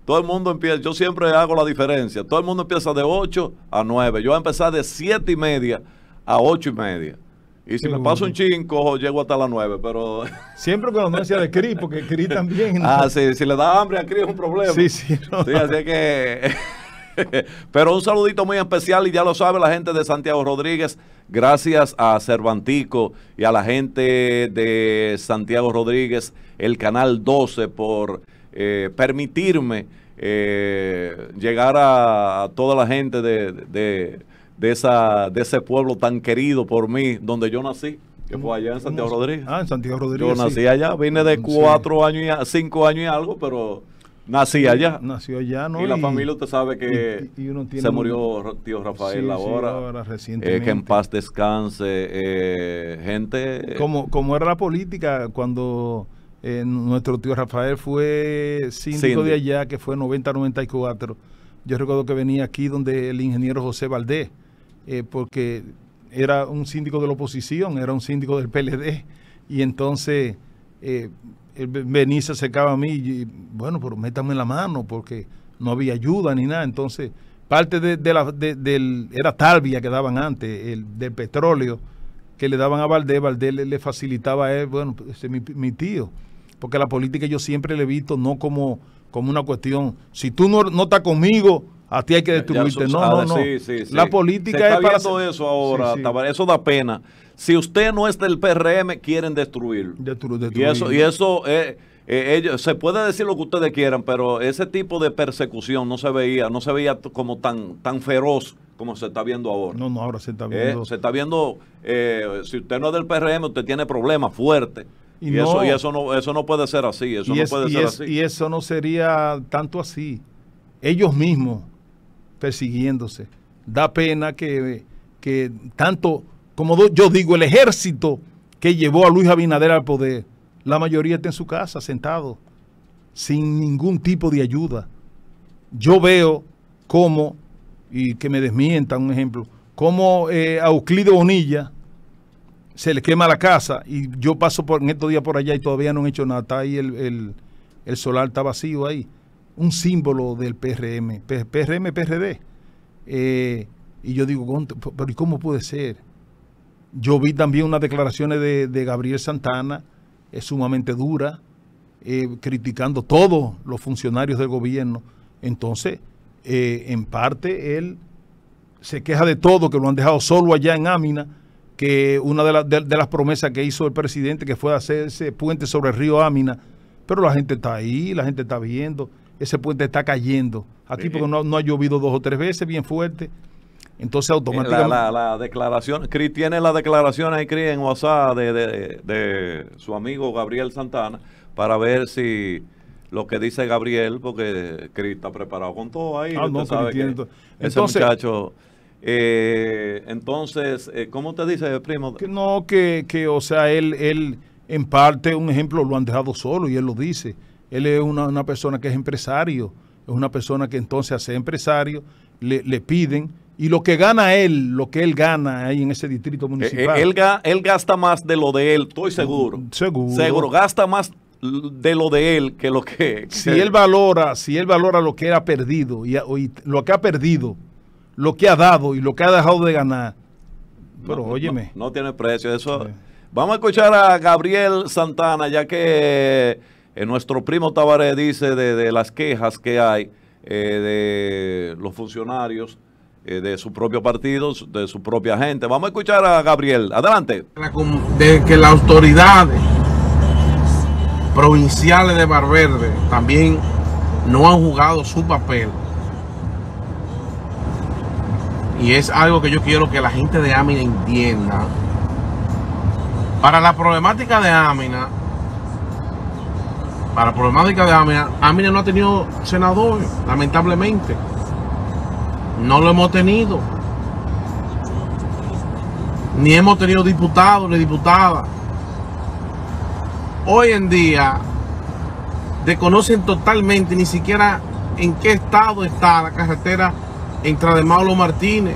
Todo el mundo empieza, yo siempre hago la diferencia. Todo el mundo empieza de 8 a 9. Yo voy a empezar de 7 y media a ocho y media. Y si me paso un chingo, llego hasta las 9, pero... Siempre con la sea de Cris, porque Cris también... Ah, sí, si le da hambre a Cris es un problema. Sí, sí. No. Sí, así que... pero un saludito muy especial y ya lo sabe la gente de Santiago Rodríguez, gracias a Cervantico y a la gente de Santiago Rodríguez, el Canal 12, por eh, permitirme eh, llegar a, toda la gente de de, esa, de ese pueblo tan querido por mí, donde yo nací, que fue allá en mm, Santiago Rodríguez. Ah, en Santiago Rodríguez. Yo nací allá, vine de cuatro años, y, cinco años y algo, pero nací allá. Nació allá, ¿no? Y, la familia, usted sabe que se murió tío Rafael ahora. ahora eh, que en paz descanse, eh, gente. Como, como era la política cuando... Eh, nuestro tío Rafael fue síndico, de allá, que fue 90-94. Yo recuerdo que venía aquí donde el ingeniero José Valdés, eh, porque era un síndico de la oposición, era un síndico del PLD, y entonces eh, se acercaba a mí y, bueno, pero métame la mano, porque no había ayuda ni nada, entonces parte de, la, del, era talvia que daban antes, el del petróleo que le daban a Valdés, Valdés le, facilitaba a él, bueno, ese, mi, mi tío, porque la política yo siempre le he visto no como como una cuestión. Si tú no, no estás conmigo, a ti hay que destruirte. No, no, no. La política es para eso ahora, eso da pena. Si usted no es del PRM, quieren destruirlo. Destruir, Y eso, y eso eh, eh, ellos, se puede decir lo que ustedes quieran, pero ese tipo de persecución no se veía, no se veía como tan, tan feroz como se está viendo ahora. No, no, ahora se está eh, viendo. se está viendo, si usted no es del PRM, usted tiene problemas fuertes. Y, eso, y eso, no, eso no puede ser así, eso no puede ser así. Y eso no sería tanto así ellos mismos persiguiéndose. Da pena que, tanto, como yo digo, el ejército que llevó a Luis Abinader al poder, la mayoría está en su casa, sentado, sin ningún tipo de ayuda. Yo veo cómo, y que me desmienta un ejemplo, cómo eh, a Euclido Bonilla se le quema la casa y yo paso por, en estos días por allá y todavía no han hecho nada, está ahí el, el, el solar, está vacío ahí un símbolo del PRM, PRM, PRD. Eh, y yo digo, pero ¿y cómo puede ser? Yo vi también unas declaraciones de, Gabriel Santana, es sumamente dura, eh, criticando todos los funcionarios del gobierno. Entonces, eh, en parte, él se queja de todo, que lo han dejado solo allá en Ámina, que una de, las promesas que hizo el presidente, que fue hacer ese puente sobre el río Ámina, pero la gente está ahí, la gente está viendo ese puente está cayendo. Aquí porque no, ha llovido dos o tres veces, bien fuerte. Entonces eh, automáticamente... La, declaración, Cris tiene la declaración ahí, Cris, en WhatsApp de, de, su amigo Gabriel Santana para ver si lo que dice Gabriel, porque Cris está preparado con todo ahí. Ah, no, sabe entonces, ese entonces, eh, eh, ¿cómo te dice, el primo? no, que, que, o sea, él, él, en parte, un ejemplo, lo han dejado solo y él lo dice. Él es una, persona que es empresario, es una persona que entonces hace empresario, le, piden y lo que gana él, lo que él gana ahí en ese distrito eh, eh, municipal. él, gasta más de lo de él, estoy seguro. Mm, seguro. Seguro, gasta más de lo de él que lo que... Si él valora, si lo que ha perdido, y, lo que ha perdido, lo que ha dado y lo que ha dejado de ganar. Pero óyeme. No, tiene precio, eso... Vamos a escuchar a Gabriel Santana, ya que ...en eh, nuestro primo Tabaré dice de, las quejas que hay eh, de los funcionarios eh, de su propio partido, de su propia gente. Vamos a escuchar a Gabriel. Adelante. De que las autoridades provinciales de Barverde también no han jugado su papel. Y es algo que yo quiero que la gente de Amina entienda. Para la problemática de Amina, para la problemática de Amina, Amina no ha tenido senador, lamentablemente. No lo hemos tenido. Ni hemos tenido diputados ni diputadas. Hoy en día desconocen totalmente ni siquiera en qué estado está la carretera ...entra de Mauro Martínez.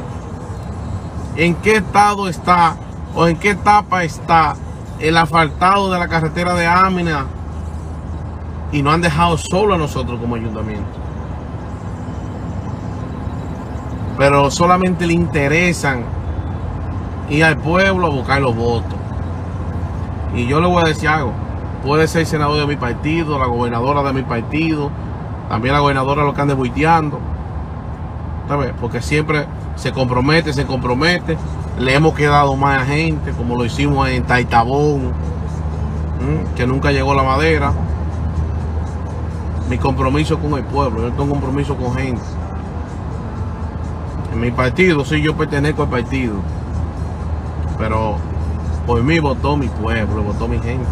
En qué estado está o en qué etapa está el asfaltado de la carretera de Amina y no han dejado solo a nosotros como ayuntamiento. Pero solamente le interesan ir al pueblo a buscar los votos. Y yo le voy a decir algo. Puede ser senador de mi partido, la gobernadora de mi partido, también la gobernadora lo que ande buiteando. Porque siempre se compromete, se compromete. Le hemos quedado más a gente, como lo hicimos en Taitabón, que nunca llegó la madera. Mi compromiso con el pueblo, yo tengo un compromiso con gente. En mi partido, sí, yo pertenezco al partido. Pero por mí votó mi pueblo, votó mi gente.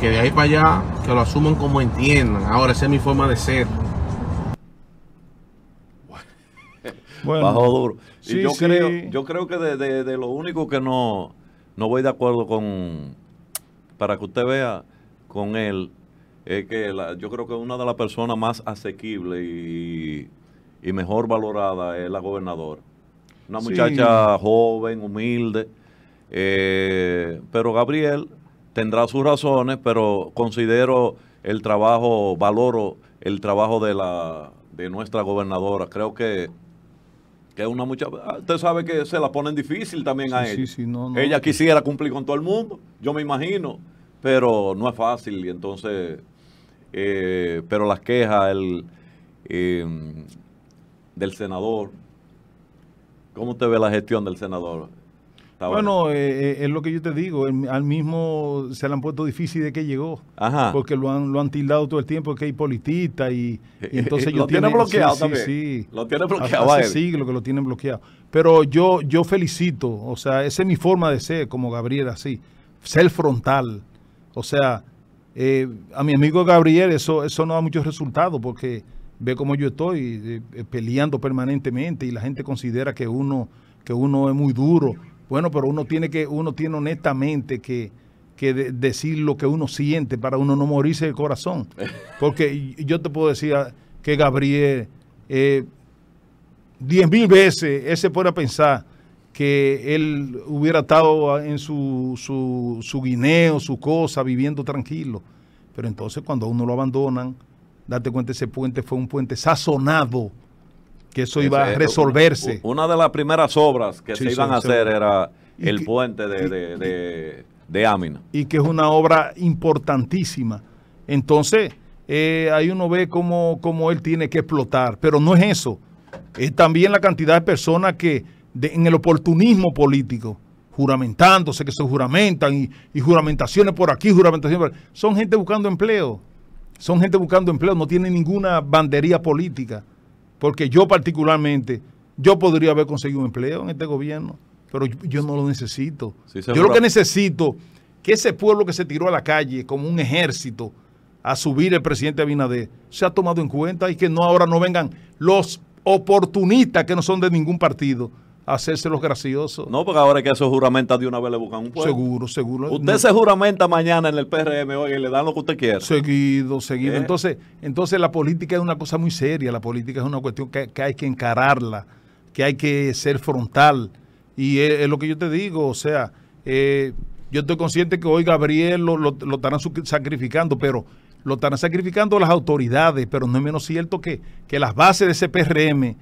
Que de ahí para allá, que lo asuman como entiendan. Ahora esa es mi forma de ser. Bueno, Bajo duro. yo, creo, yo creo que de, lo único que no, no voy de acuerdo con, para que usted vea, con él, es que yo creo que una de las personas más asequibles y, mejor valorada es la gobernadora. Una muchacha joven, humilde, eh, pero Gabriel tendrá sus razones, pero considero el trabajo, valoro el trabajo de, la, de nuestra gobernadora. Creo que que una muchacha... Ah, usted sabe que se la ponen difícil también a ella. Ella quisiera cumplir con todo el mundo, yo me imagino, pero no es fácil y entonces eh, pero las quejas em, del senador, ¿cómo te ve la gestión del senador? Bueno, eh, eh, es lo que yo te digo, em, al mismo se le han puesto difícil de que llegó, porque lo han, lo han tildado todo el tiempo que hay politita y, entonces lo tiene bloqueado sí, lo tiene bloqueado. hace que lo tienen bloqueado. Pero yo, yo felicito, o sea, esa es mi forma de ser como Gabriel, así, ser frontal, o sea, eh, a mi amigo Gabriel eso, eso no da muchos resultados porque ve como yo estoy eh, peleando permanentemente y la gente considera que uno, que uno es muy duro. Bueno, pero uno tiene que, uno tiene honestamente que, decir lo que uno siente para uno no morirse de corazón. Porque yo te puedo decir que Gabriel, eh, diez mil veces, ese se puede pensar que él hubiera estado en su, su, su guineo, su cosa, viviendo tranquilo. Pero entonces cuando uno lo abandonan, date cuenta, ese puente fue un puente sazonado, que eso iba a eh, resolverse. Una de las primeras obras que se iban a hacer era el puente de, de, Y que es una obra importantísima. Entonces, eh, ahí uno ve cómo, cómo él tiene que explotar, pero no es eso. Es también la cantidad de personas que en el oportunismo político, juramentándose que se juramentan y, juramentaciones por aquí, juramentaciones por aquí. Son gente buscando empleo, son gente buscando empleo, no tienen ninguna bandería política, porque yo particularmente, yo podría haber conseguido un empleo en este gobierno, pero yo, no lo necesito. yo lo que necesito, que ese pueblo que se tiró a la calle como un ejército, a subir el presidente Abinader se ha tomado en cuenta y que no ahora no vengan los oportunistas que no son de ningún partido hacerse los graciosos. No, porque ahora que eso juramenta de una vez le buscan un pueblo. Seguro, seguro. Usted se juramenta mañana en el PRM oye, y le dan lo que usted quiera. Seguido, seguido. Eh. Entonces, entonces la política es una cosa muy seria, la política es una cuestión que, hay que encararla, que hay que ser frontal. Y es, lo que yo te digo, o sea, eh, yo estoy consciente que hoy Gabriel lo, lo, estarán sacrificando, pero lo estarán sacrificando las autoridades, pero no es menos cierto que, que las bases de ese PRM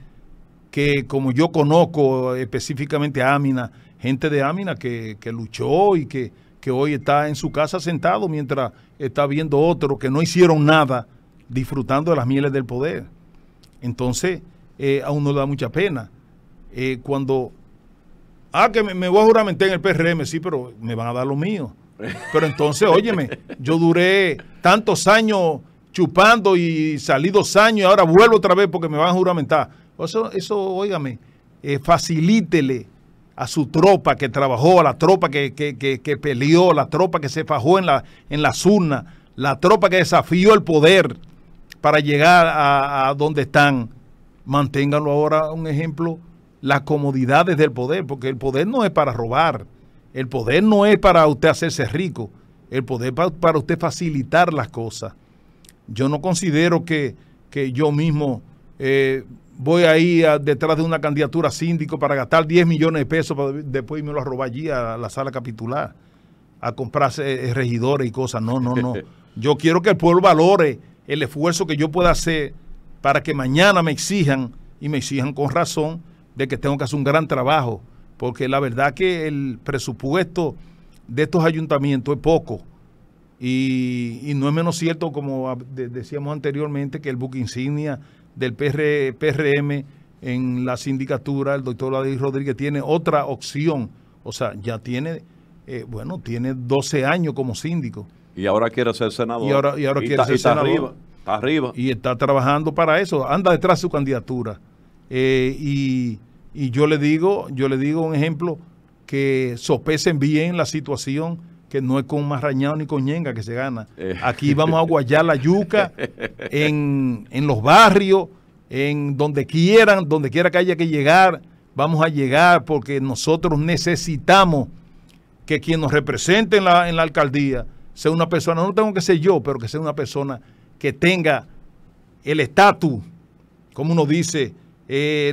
que como yo conozco específicamente a Amina, gente de Amina que, luchó y que, hoy está en su casa sentado mientras está viendo otros que no hicieron nada disfrutando de las mieles del poder. Entonces, eh, a uno le da mucha pena. Eh, cuando, ah, que me, voy a juramentar en el PRM, sí, pero me van a dar lo mío. Pero entonces, óyeme, yo duré tantos años chupando y salí dos años ahora vuelvo otra vez porque me van a juramentar. Eso, eso óigame, eh, facilítele a su tropa que trabajó, a la tropa que, que, que, peleó, la tropa que se fajó en la, en las urnas, la tropa que desafió el poder para llegar a, donde están. Manténganlo ahora un ejemplo, las comodidades del poder, porque el poder no es para robar, el poder no es para usted hacerse rico, el poder para, para usted facilitar las cosas. Yo no considero que, yo mismo eh, voy ahí detrás de una candidatura a síndico para gastar 10 millones de pesos, para, después me lo robar allí a la sala capitular, a comprarse eh, eh, regidores y cosas. No, no, no. Yo quiero que el pueblo valore el esfuerzo que yo pueda hacer para que mañana me exijan, y me exijan con razón, de que tengo que hacer un gran trabajo, porque la verdad que el presupuesto de estos ayuntamientos es poco. Y, y no es menos cierto, como decíamos anteriormente, que el buque insignia del PR, PRM en la sindicatura, el doctor Vladimir Rodríguez, tiene otra opción. O sea, ya tiene, eh, bueno, tiene 12 años como síndico. Y ahora quiere ser senador. Y ahora, quiere ser senador. Arriba, está arriba. Y está trabajando para eso. Anda detrás de su candidatura. Eh, y, y yo le digo, yo le digo un ejemplo, que sopesen bien la situación que no es con marrañado ni con ñenga que se gana. Eh. Aquí vamos a guayar la yuca en, los barrios, en donde quieran, donde quiera que haya que llegar, vamos a llegar porque nosotros necesitamos que quien nos represente en la, alcaldía sea una persona, no tengo que ser yo, pero que sea una persona que tenga el estatus, como uno dice, eh,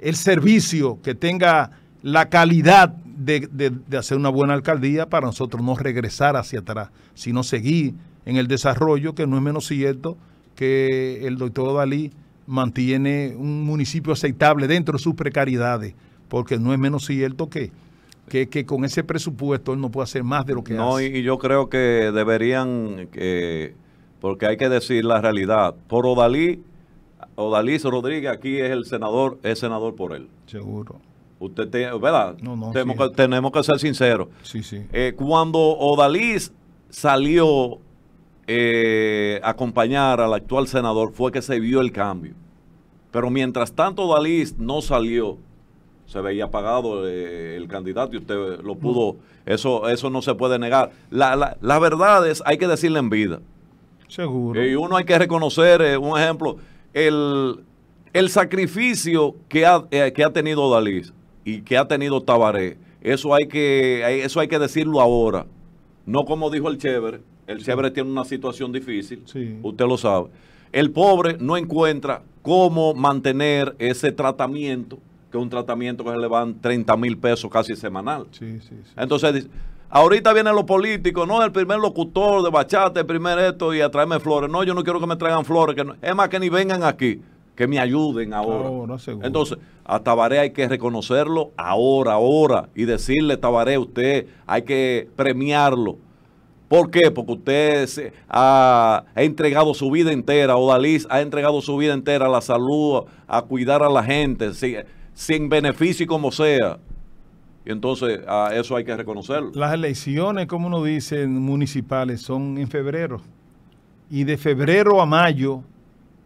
el servicio, que tenga la calidad de, hacer una buena alcaldía para nosotros no regresar hacia atrás, sino seguir en el desarrollo, que no es menos cierto que el doctor Odalí mantiene un municipio aceptable dentro de sus precariedades, porque no es menos cierto que, que, con ese presupuesto él no puede hacer más de lo que no, y yo creo que deberían, que porque hay que decir la realidad, por Odalí, Odalí Rodríguez aquí es el senador, es senador por él. Seguro. Usted ¿verdad? tenemos, que, ser sinceros. Eh, cuando Odalís salió eh, a acompañar al actual senador, fue que se vio el cambio. Pero mientras tanto Odalís no salió, se veía apagado eh, el candidato y usted lo pudo, eso, eso no se puede negar. La, la, verdad hay que decirle en vida. Seguro. Y uno hay que reconocer, un ejemplo, el, sacrificio que ha, que ha tenido Odalís y que ha tenido Tabaré, eso hay que, eso hay que decirlo ahora. No como dijo el Chévere, el Chévere tiene una situación difícil, usted lo sabe. El pobre no encuentra cómo mantener ese tratamiento, que es un tratamiento que le van 30 mil pesos casi semanal. Entonces ahorita vienen los políticos, no, el primer locutor de bachate, el primer esto y a traerme flores. No, yo no quiero que me traigan flores, es más que ni vengan aquí que me ayuden ahora. Entonces, a Tabaré hay que reconocerlo ahora, ahora, y decirle, Tabaré, usted hay que premiarlo. ¿Por qué? Porque usted ha, entregado su vida entera, Odalís ha entregado su vida entera a la salud, a cuidar a la gente, sin beneficio como sea. Y entonces a eso hay que reconocerlo. Las elecciones, como uno dice, municipales son en febrero. Y de febrero a mayo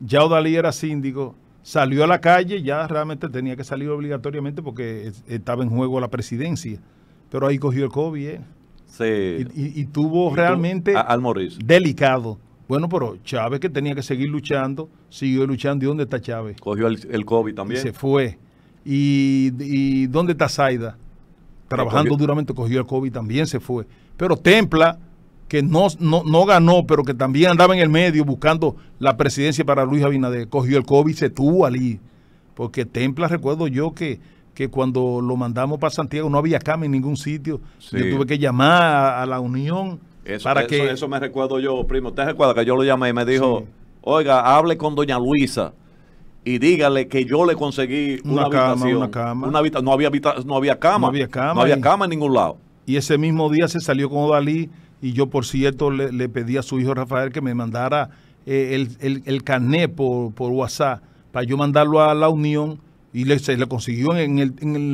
ya Odalí era síndico, salió a la calle, ya realmente tenía que salir obligatoriamente porque estaba en juego la presidencia. Pero ahí cogió el COVID. Eh. Y, tuvo realmente delicado. Bueno, pero Chávez que tenía que seguir luchando, siguió luchando. ¿Y dónde está Chávez? Cogió el, COVID también. se fue. ¿Y, dónde está Zaida? Trabajando duramente, cogió el COVID también, se fue. Pero Templa que no, no, no, ganó, pero que también andaba en el medio buscando la presidencia para Luis Abinader. Cogió el COVID, se tuvo allí. Porque Templa, recuerdo yo que, que cuando lo mandamos para Santiago no había cama en ningún sitio. Yo tuve que llamar a, la Unión. Eso, para que... eso me recuerdo yo, primo. ¿Usted recuerda que yo lo llamé y me dijo, oiga, hable con doña Luisa y dígale que yo le conseguí una, cama, una cama. Una no, había no había cama. No había cama. No había cama en ningún lado. Y ese mismo día se salió con Odalí y yo por cierto le, pedí a su hijo Rafael que me mandara eh, el, el, carnet por, WhatsApp para yo mandarlo a la Unión y le, se le consiguió en,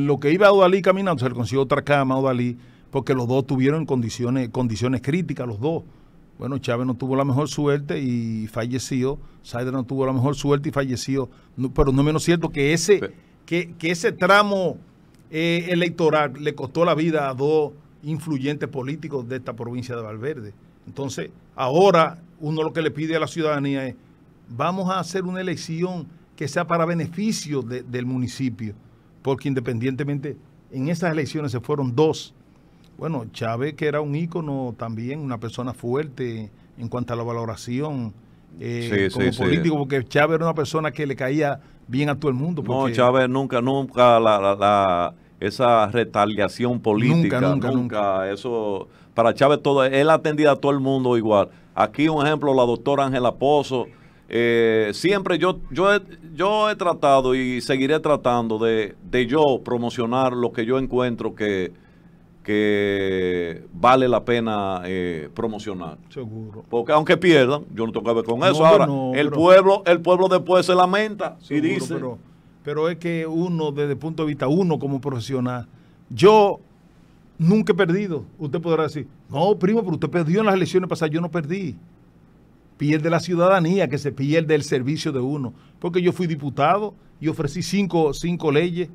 lo que iba a Odalí caminando, se le consiguió otra cama a Odalí porque los dos tuvieron condiciones, condiciones críticas, los dos. Bueno, Chávez no tuvo la mejor suerte y falleció, Saider no tuvo la mejor suerte y falleció, pero no menos cierto que ese, que, ese tramo eh, electoral le costó la vida a dos influyentes políticos de esta provincia de Valverde. Entonces, ahora uno lo que le pide a la ciudadanía es, vamos a hacer una elección que sea para beneficio del municipio, porque independientemente, en esas elecciones se fueron dos. Bueno, Chávez, que era un ícono también, una persona fuerte en cuanto a la valoración eh, como político, porque Chávez era una persona que le caía bien a todo el mundo. No, Chávez nunca, nunca la esa retaliación política. Nunca, nunca, Eso, para Chávez, todo, él atendía a todo el mundo igual. Aquí un ejemplo, la doctora Ángela Pozo. Eh, siempre yo, yo, he, yo he tratado y seguiré tratando de, yo promocionar lo que yo encuentro que, que vale la pena eh, promocionar. Seguro. Porque aunque pierdan, yo no tengo que ver con eso. Ahora, el pueblo, el pueblo después se lamenta y dice pero es que uno, desde el punto de vista uno como profesional, yo nunca he perdido. Usted podrá decir, no, primo, pero usted perdió en las elecciones pasadas, yo no perdí. Pierde la ciudadanía, que se pierde el servicio de uno. Porque yo fui diputado y ofrecí cinco, cinco leyes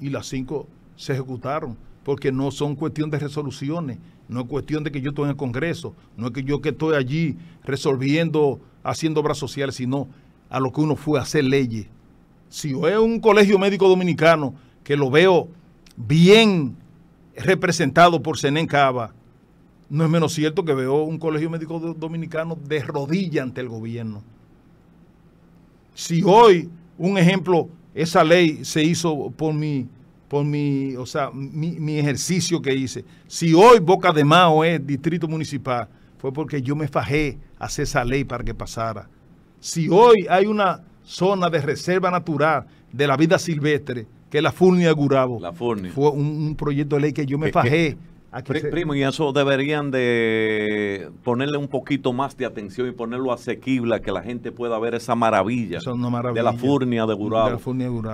y, las cinco se ejecutaron. Porque no son cuestión de resoluciones, no es cuestión de que yo estoy en el Congreso, no es que yo que estoy allí resolviendo, haciendo obras sociales, sino a lo que uno fue a hacer leyes si hoy un colegio médico dominicano que lo veo bien representado por Senén Cava, no es menos cierto que veo un colegio médico dominicano de rodilla ante el gobierno. Si hoy, un ejemplo, esa ley se hizo por mi, por mi, o sea, mi, ejercicio que hice. Si hoy Boca de Mao es distrito municipal, fue porque yo me fajé a hacer esa ley para que pasara. Si hoy hay una zona de reserva natural de la vida silvestre, que es la Furnia de Gurabo. La Furnia. Fue un, proyecto de ley que yo me eh, eh, fajé. A Primo, y eso deberían de ponerle un poquito más de atención y ponerlo asequible a que la gente pueda ver esa maravilla, de la furnia de Gurabo.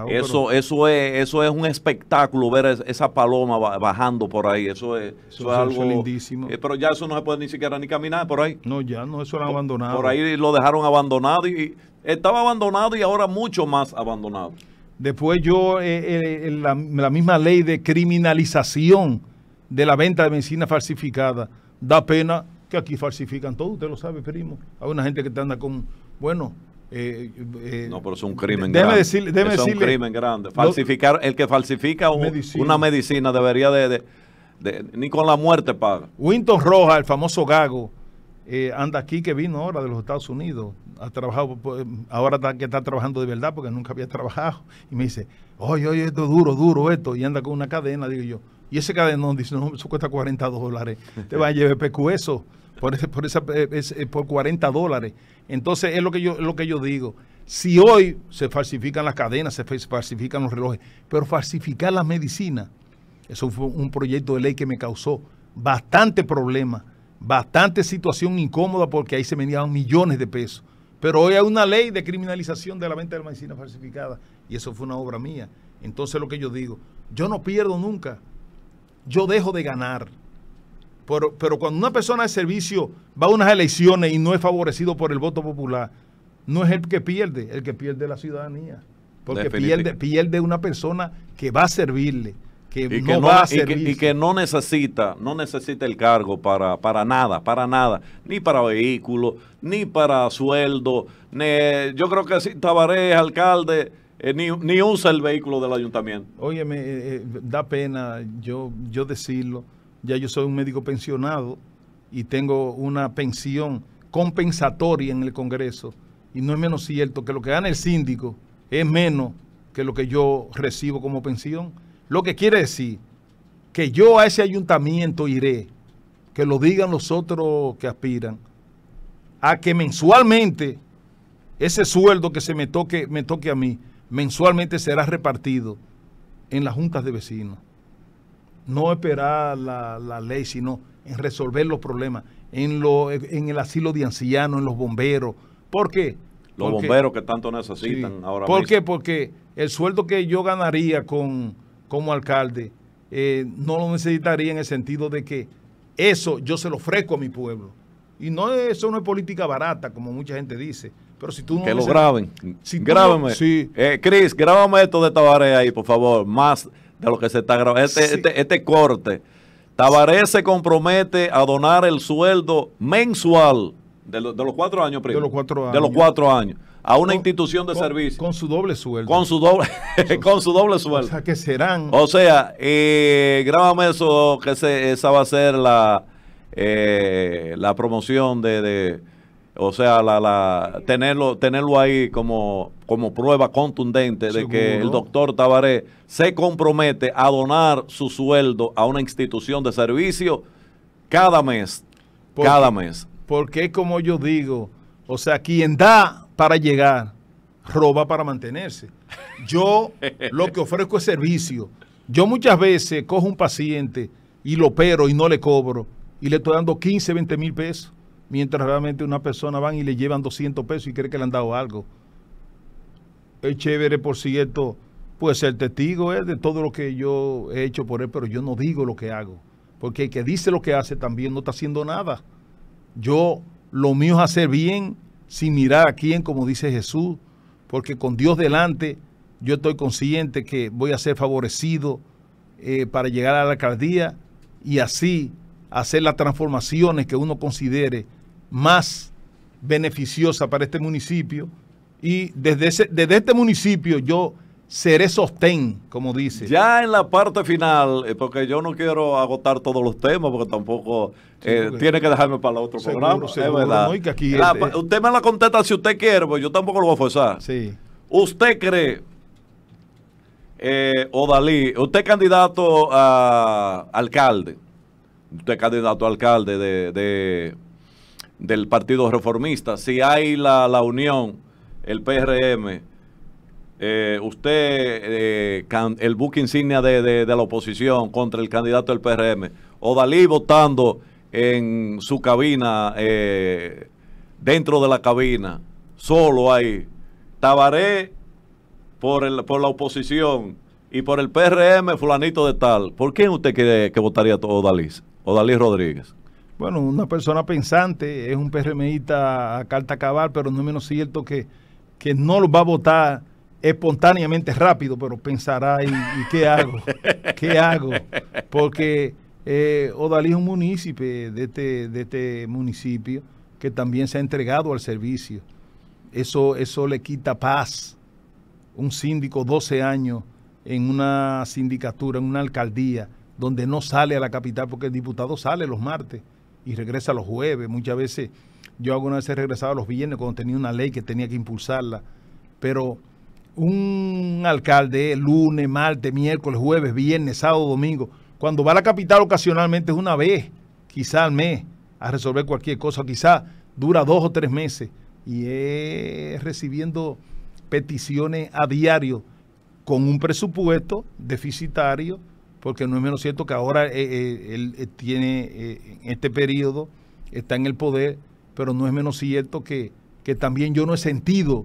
eso, eso, es, eso es un espectáculo, ver esa paloma bajando por ahí. Eso es, algo lindísimo. Eh, pero ya eso no se puede ni siquiera ni caminar por ahí. No, ya no, eso lo abandonado. Por ahí lo dejaron abandonado y, estaba abandonado y ahora mucho más abandonado. Después yo, eh, eh, eh, la, misma ley de criminalización de la venta de medicina falsificada, da pena que aquí falsifican todo, usted lo sabe, primo. Hay una gente que te anda con, bueno... no, pero es un crimen grande. Decir, es decirle, un crimen grande. Falsificar, el que falsifica una medicina debería de, ni con la muerte paga. Winton roja el famoso gago, eh, anda aquí que vino ahora de los Estados Unidos, ha trabajado, pues, ahora que está trabajando de verdad porque nunca había trabajado, y me dice, oye, oye, esto es duro, duro esto, y anda con una cadena, digo yo, y ese cadenón dice, no, eso cuesta 40 dólares, te va a llevar pescuezo por, por, eh, eh, por 40 dólares. Entonces es lo que yo, lo que yo digo. Si hoy se falsifican las cadenas, se falsifican los relojes, pero falsificar las medicinas, eso fue un proyecto de ley que me causó bastante problema bastante situación incómoda porque ahí se vendían millones de pesos. Pero hoy hay una ley de criminalización de la venta de la medicina falsificada y eso fue una obra mía. Entonces lo que yo digo, yo no pierdo nunca, yo dejo de ganar. Pero, pero cuando una persona de servicio va a unas elecciones y no es favorecido por el voto popular, no es el que pierde, el que pierde la ciudadanía. Porque pierde, pierde una persona que va a servirle y que no, Y que, no necesita, no necesita el cargo para, para nada, para nada, ni para vehículo... ni para sueldo. yo creo que Tabaré es alcalde, eh, ni, usa el vehículo del ayuntamiento. Óyeme, me eh, eh, da pena yo, yo decirlo. Ya yo soy un médico pensionado y tengo una pensión compensatoria en el Congreso. Y no es menos cierto que lo que gana el síndico es menos que lo que yo recibo como pensión. Lo que quiere decir que yo a ese ayuntamiento iré, que lo digan los otros que aspiran, a que mensualmente ese sueldo que se me toque, me toque a mí, mensualmente será repartido en las juntas de vecinos. No esperar la, ley, sino en resolver los problemas, en, en el asilo de ancianos, en los bomberos. ¿Por qué? Los bomberos que tanto necesitan ahora ahora ¿Por qué? Porque el sueldo que yo ganaría con como alcalde, eh, no lo necesitaría en el sentido de que eso yo se lo ofrezco a mi pueblo. Y no eso no es política barata, como mucha gente dice. Pero si tú que lo graben. Si grábame. Eh, Cris, grábame esto de Tabaré ahí, por favor. Más de lo que se está grabando. Este, este, este, corte. Tabaré se compromete a donar el sueldo mensual de, de los cuatro años, De los cuatro años. De los cuatro años a una institución de servicio. Con su doble sueldo. Con su doble, con su doble sueldo. O sea, que serán. O sea, eh, grábame eso, que esa va a ser la, eh, la promoción de, o sea, la, tenerlo, tenerlo ahí como, como prueba contundente de que el doctor Tabaré se compromete a donar su sueldo a una institución de servicio cada mes. cada mes. Porque como yo digo, o sea, quien da para llegar, roba para mantenerse. Yo lo que ofrezco es servicio. Yo muchas veces cojo un paciente y lo opero y no le cobro y le estoy dando 15, 20 mil pesos, mientras realmente una persona van y le llevan 200 pesos y cree que le han dado algo. El chévere, por cierto, pues el testigo es eh, de todo lo que yo he hecho por él, pero yo no digo lo que hago, porque el que dice lo que hace también no está haciendo nada. Yo lo mío es hacer bien sin mirar a quién, como dice Jesús, porque con Dios delante yo estoy consciente que voy a ser favorecido eh, para llegar a la alcaldía y así hacer las transformaciones que uno considere más beneficiosas para este municipio. Y desde este municipio yo seré sostén, como dice. Ya en la parte final, eh, porque yo no quiero agotar todos los temas, porque tampoco eh, tiene que dejarme para el otro programa. es verdad. Ah, la, eh, usted me la contesta si usted quiere, pues yo tampoco lo voy a forzar. Sí. ¿Usted cree, eh, Odalí, usted candidato a alcalde, usted candidato a alcalde del Partido Reformista, si hay la, la unión, el PRM, eh, usted, eh, el buque insignia de, la oposición contra el candidato del PRM, o votando en su cabina, eh, dentro de la cabina, solo ahí, Tabaré por, el, por la oposición y por el PRM, fulanito de tal, ¿por quién usted cree que votaría todo Dalí, o Rodríguez? Bueno, una persona pensante, es un PRMista a carta cabal, pero no menos cierto que, que no lo va a votar espontáneamente rápido, pero pensará, ¿y, qué hago? ¿Qué hago? Porque eh, Odalí es un municipio este, de este, municipio que también se ha entregado al servicio. Eso, eso le quita paz. Un síndico 12 años en una sindicatura, en una alcaldía, donde no sale a la capital porque el diputado sale los martes y regresa los jueves. Muchas veces yo alguna vez he regresado los viernes cuando tenía una ley que tenía que impulsarla, pero un alcalde lunes, martes, miércoles, jueves, viernes, sábado, domingo, cuando va a la capital ocasionalmente es una vez, quizá al mes, a resolver cualquier cosa, quizá dura dos o tres meses y es recibiendo peticiones a diario con un presupuesto deficitario, porque no es menos cierto que ahora eh, eh, él eh, tiene en este periodo, está en el poder, pero no es menos cierto que, que también yo no he sentido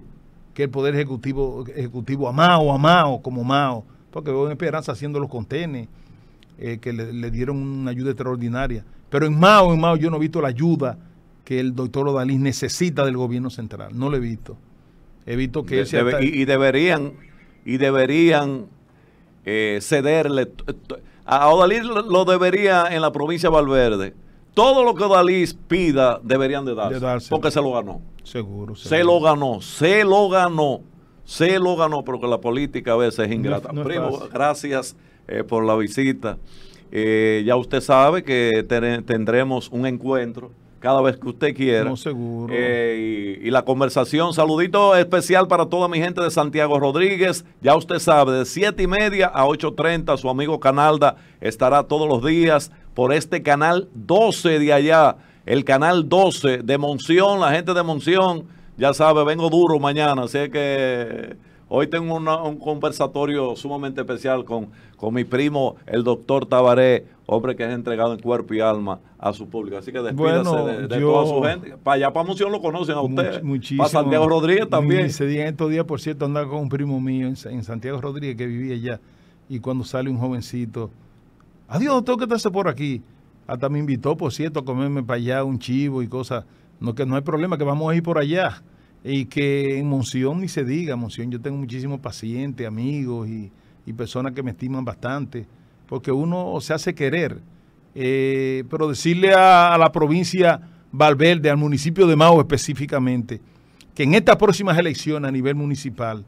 que el Poder Ejecutivo, ejecutivo amao, Mao, como Mao, porque veo en Esperanza haciendo los contenes, eh, que le, dieron una ayuda extraordinaria. Pero en Mao, en Mao yo no he visto la ayuda que el doctor Odalí necesita del gobierno central, no lo he visto. He visto que... y, deberían, y deberían eh, cederle... A Odalí lo debería en la provincia de Valverde todo lo que Dalí pida deberían de darse, Porque se lo ganó. Seguro, Se lo ganó, se lo ganó, se lo ganó, porque la política a veces es ingrata. Primo, gracias eh, por la visita. Eh, ya usted sabe que tendremos un encuentro cada vez que usted quiera. seguro. Eh, y, la conversación, saludito especial para toda mi gente de Santiago Rodríguez. Ya usted sabe, de 7 y media a 8.30, su amigo Canalda estará todos los días por este canal 12 de allá, el canal 12 de Monción, la gente de Monción. Ya sabe, vengo duro mañana, así que hoy tengo un conversatorio sumamente especial con, con mi primo, el doctor Tabaré hombre que es entregado en cuerpo y alma a su público. Así que despídase de, toda su gente. Para allá, para Monción, lo conocen a usted. para Santiago Rodríguez también. Se estos días, por cierto, andaba con un primo mío en, Santiago Rodríguez que vivía allá. Y cuando sale un jovencito, adiós, doctor, que te hace por aquí. Hasta me invitó, por cierto, a comerme para allá un chivo y cosas. No, que no hay problema, que vamos a ir por allá. Y que en Monción y se diga, Monción, yo tengo muchísimos pacientes, amigos y, y personas que me estiman bastante porque uno se hace querer. Eh, pero decirle a, la provincia Valverde, al municipio de Mao específicamente, que en estas próximas elecciones a nivel municipal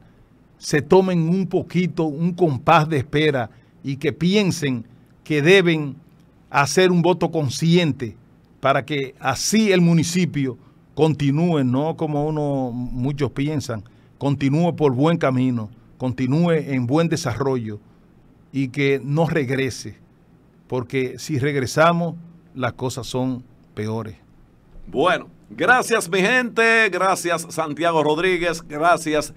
se tomen un poquito, un compás de espera y que piensen que deben hacer un voto consciente para que así el municipio continúe, no como uno, muchos piensan, continúe por buen camino, continúe en buen desarrollo y que no regrese, porque si regresamos las cosas son peores. Bueno, gracias mi gente, gracias Santiago Rodríguez, gracias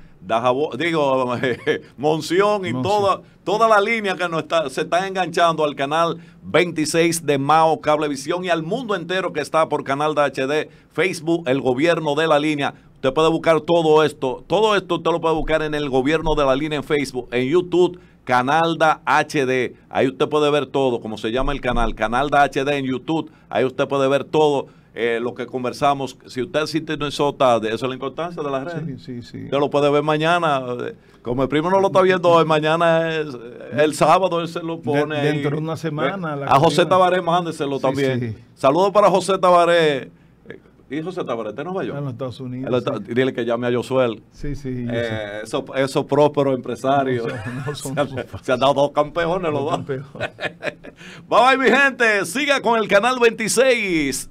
digo, Monción y Toda, toda la línea que está, se está enganchando al canal 26 de Mao Cablevisión y al mundo entero que está por Canal de HD, Facebook, el gobierno de la línea. Usted puede buscar todo esto, todo esto usted lo puede buscar en el gobierno de la línea en Facebook, en YouTube, Canalda HD. Ahí usted puede ver todo, como se llama el canal, Canalda HD en YouTube. Ahí usted puede ver todo eh, lo que conversamos. Si usted sota de eso es la importancia de la red? Sí, sí, sí. Usted lo puede ver mañana. Eh, como el primo no lo está viendo hoy, mañana es eh, el sábado, él se lo pone. ahí. dentro de una semana. a José Tabaré, mándeselo también. Saludos para José Tabaré y eso se está en Nueva York. En los Estados Unidos. Dile que llame a Josuel. Sí, sí. Eh, esos eso prósperos empresarios. se, han, dado dos campeones los, los dos. bye bye, mi gente. Siga con el canal 26.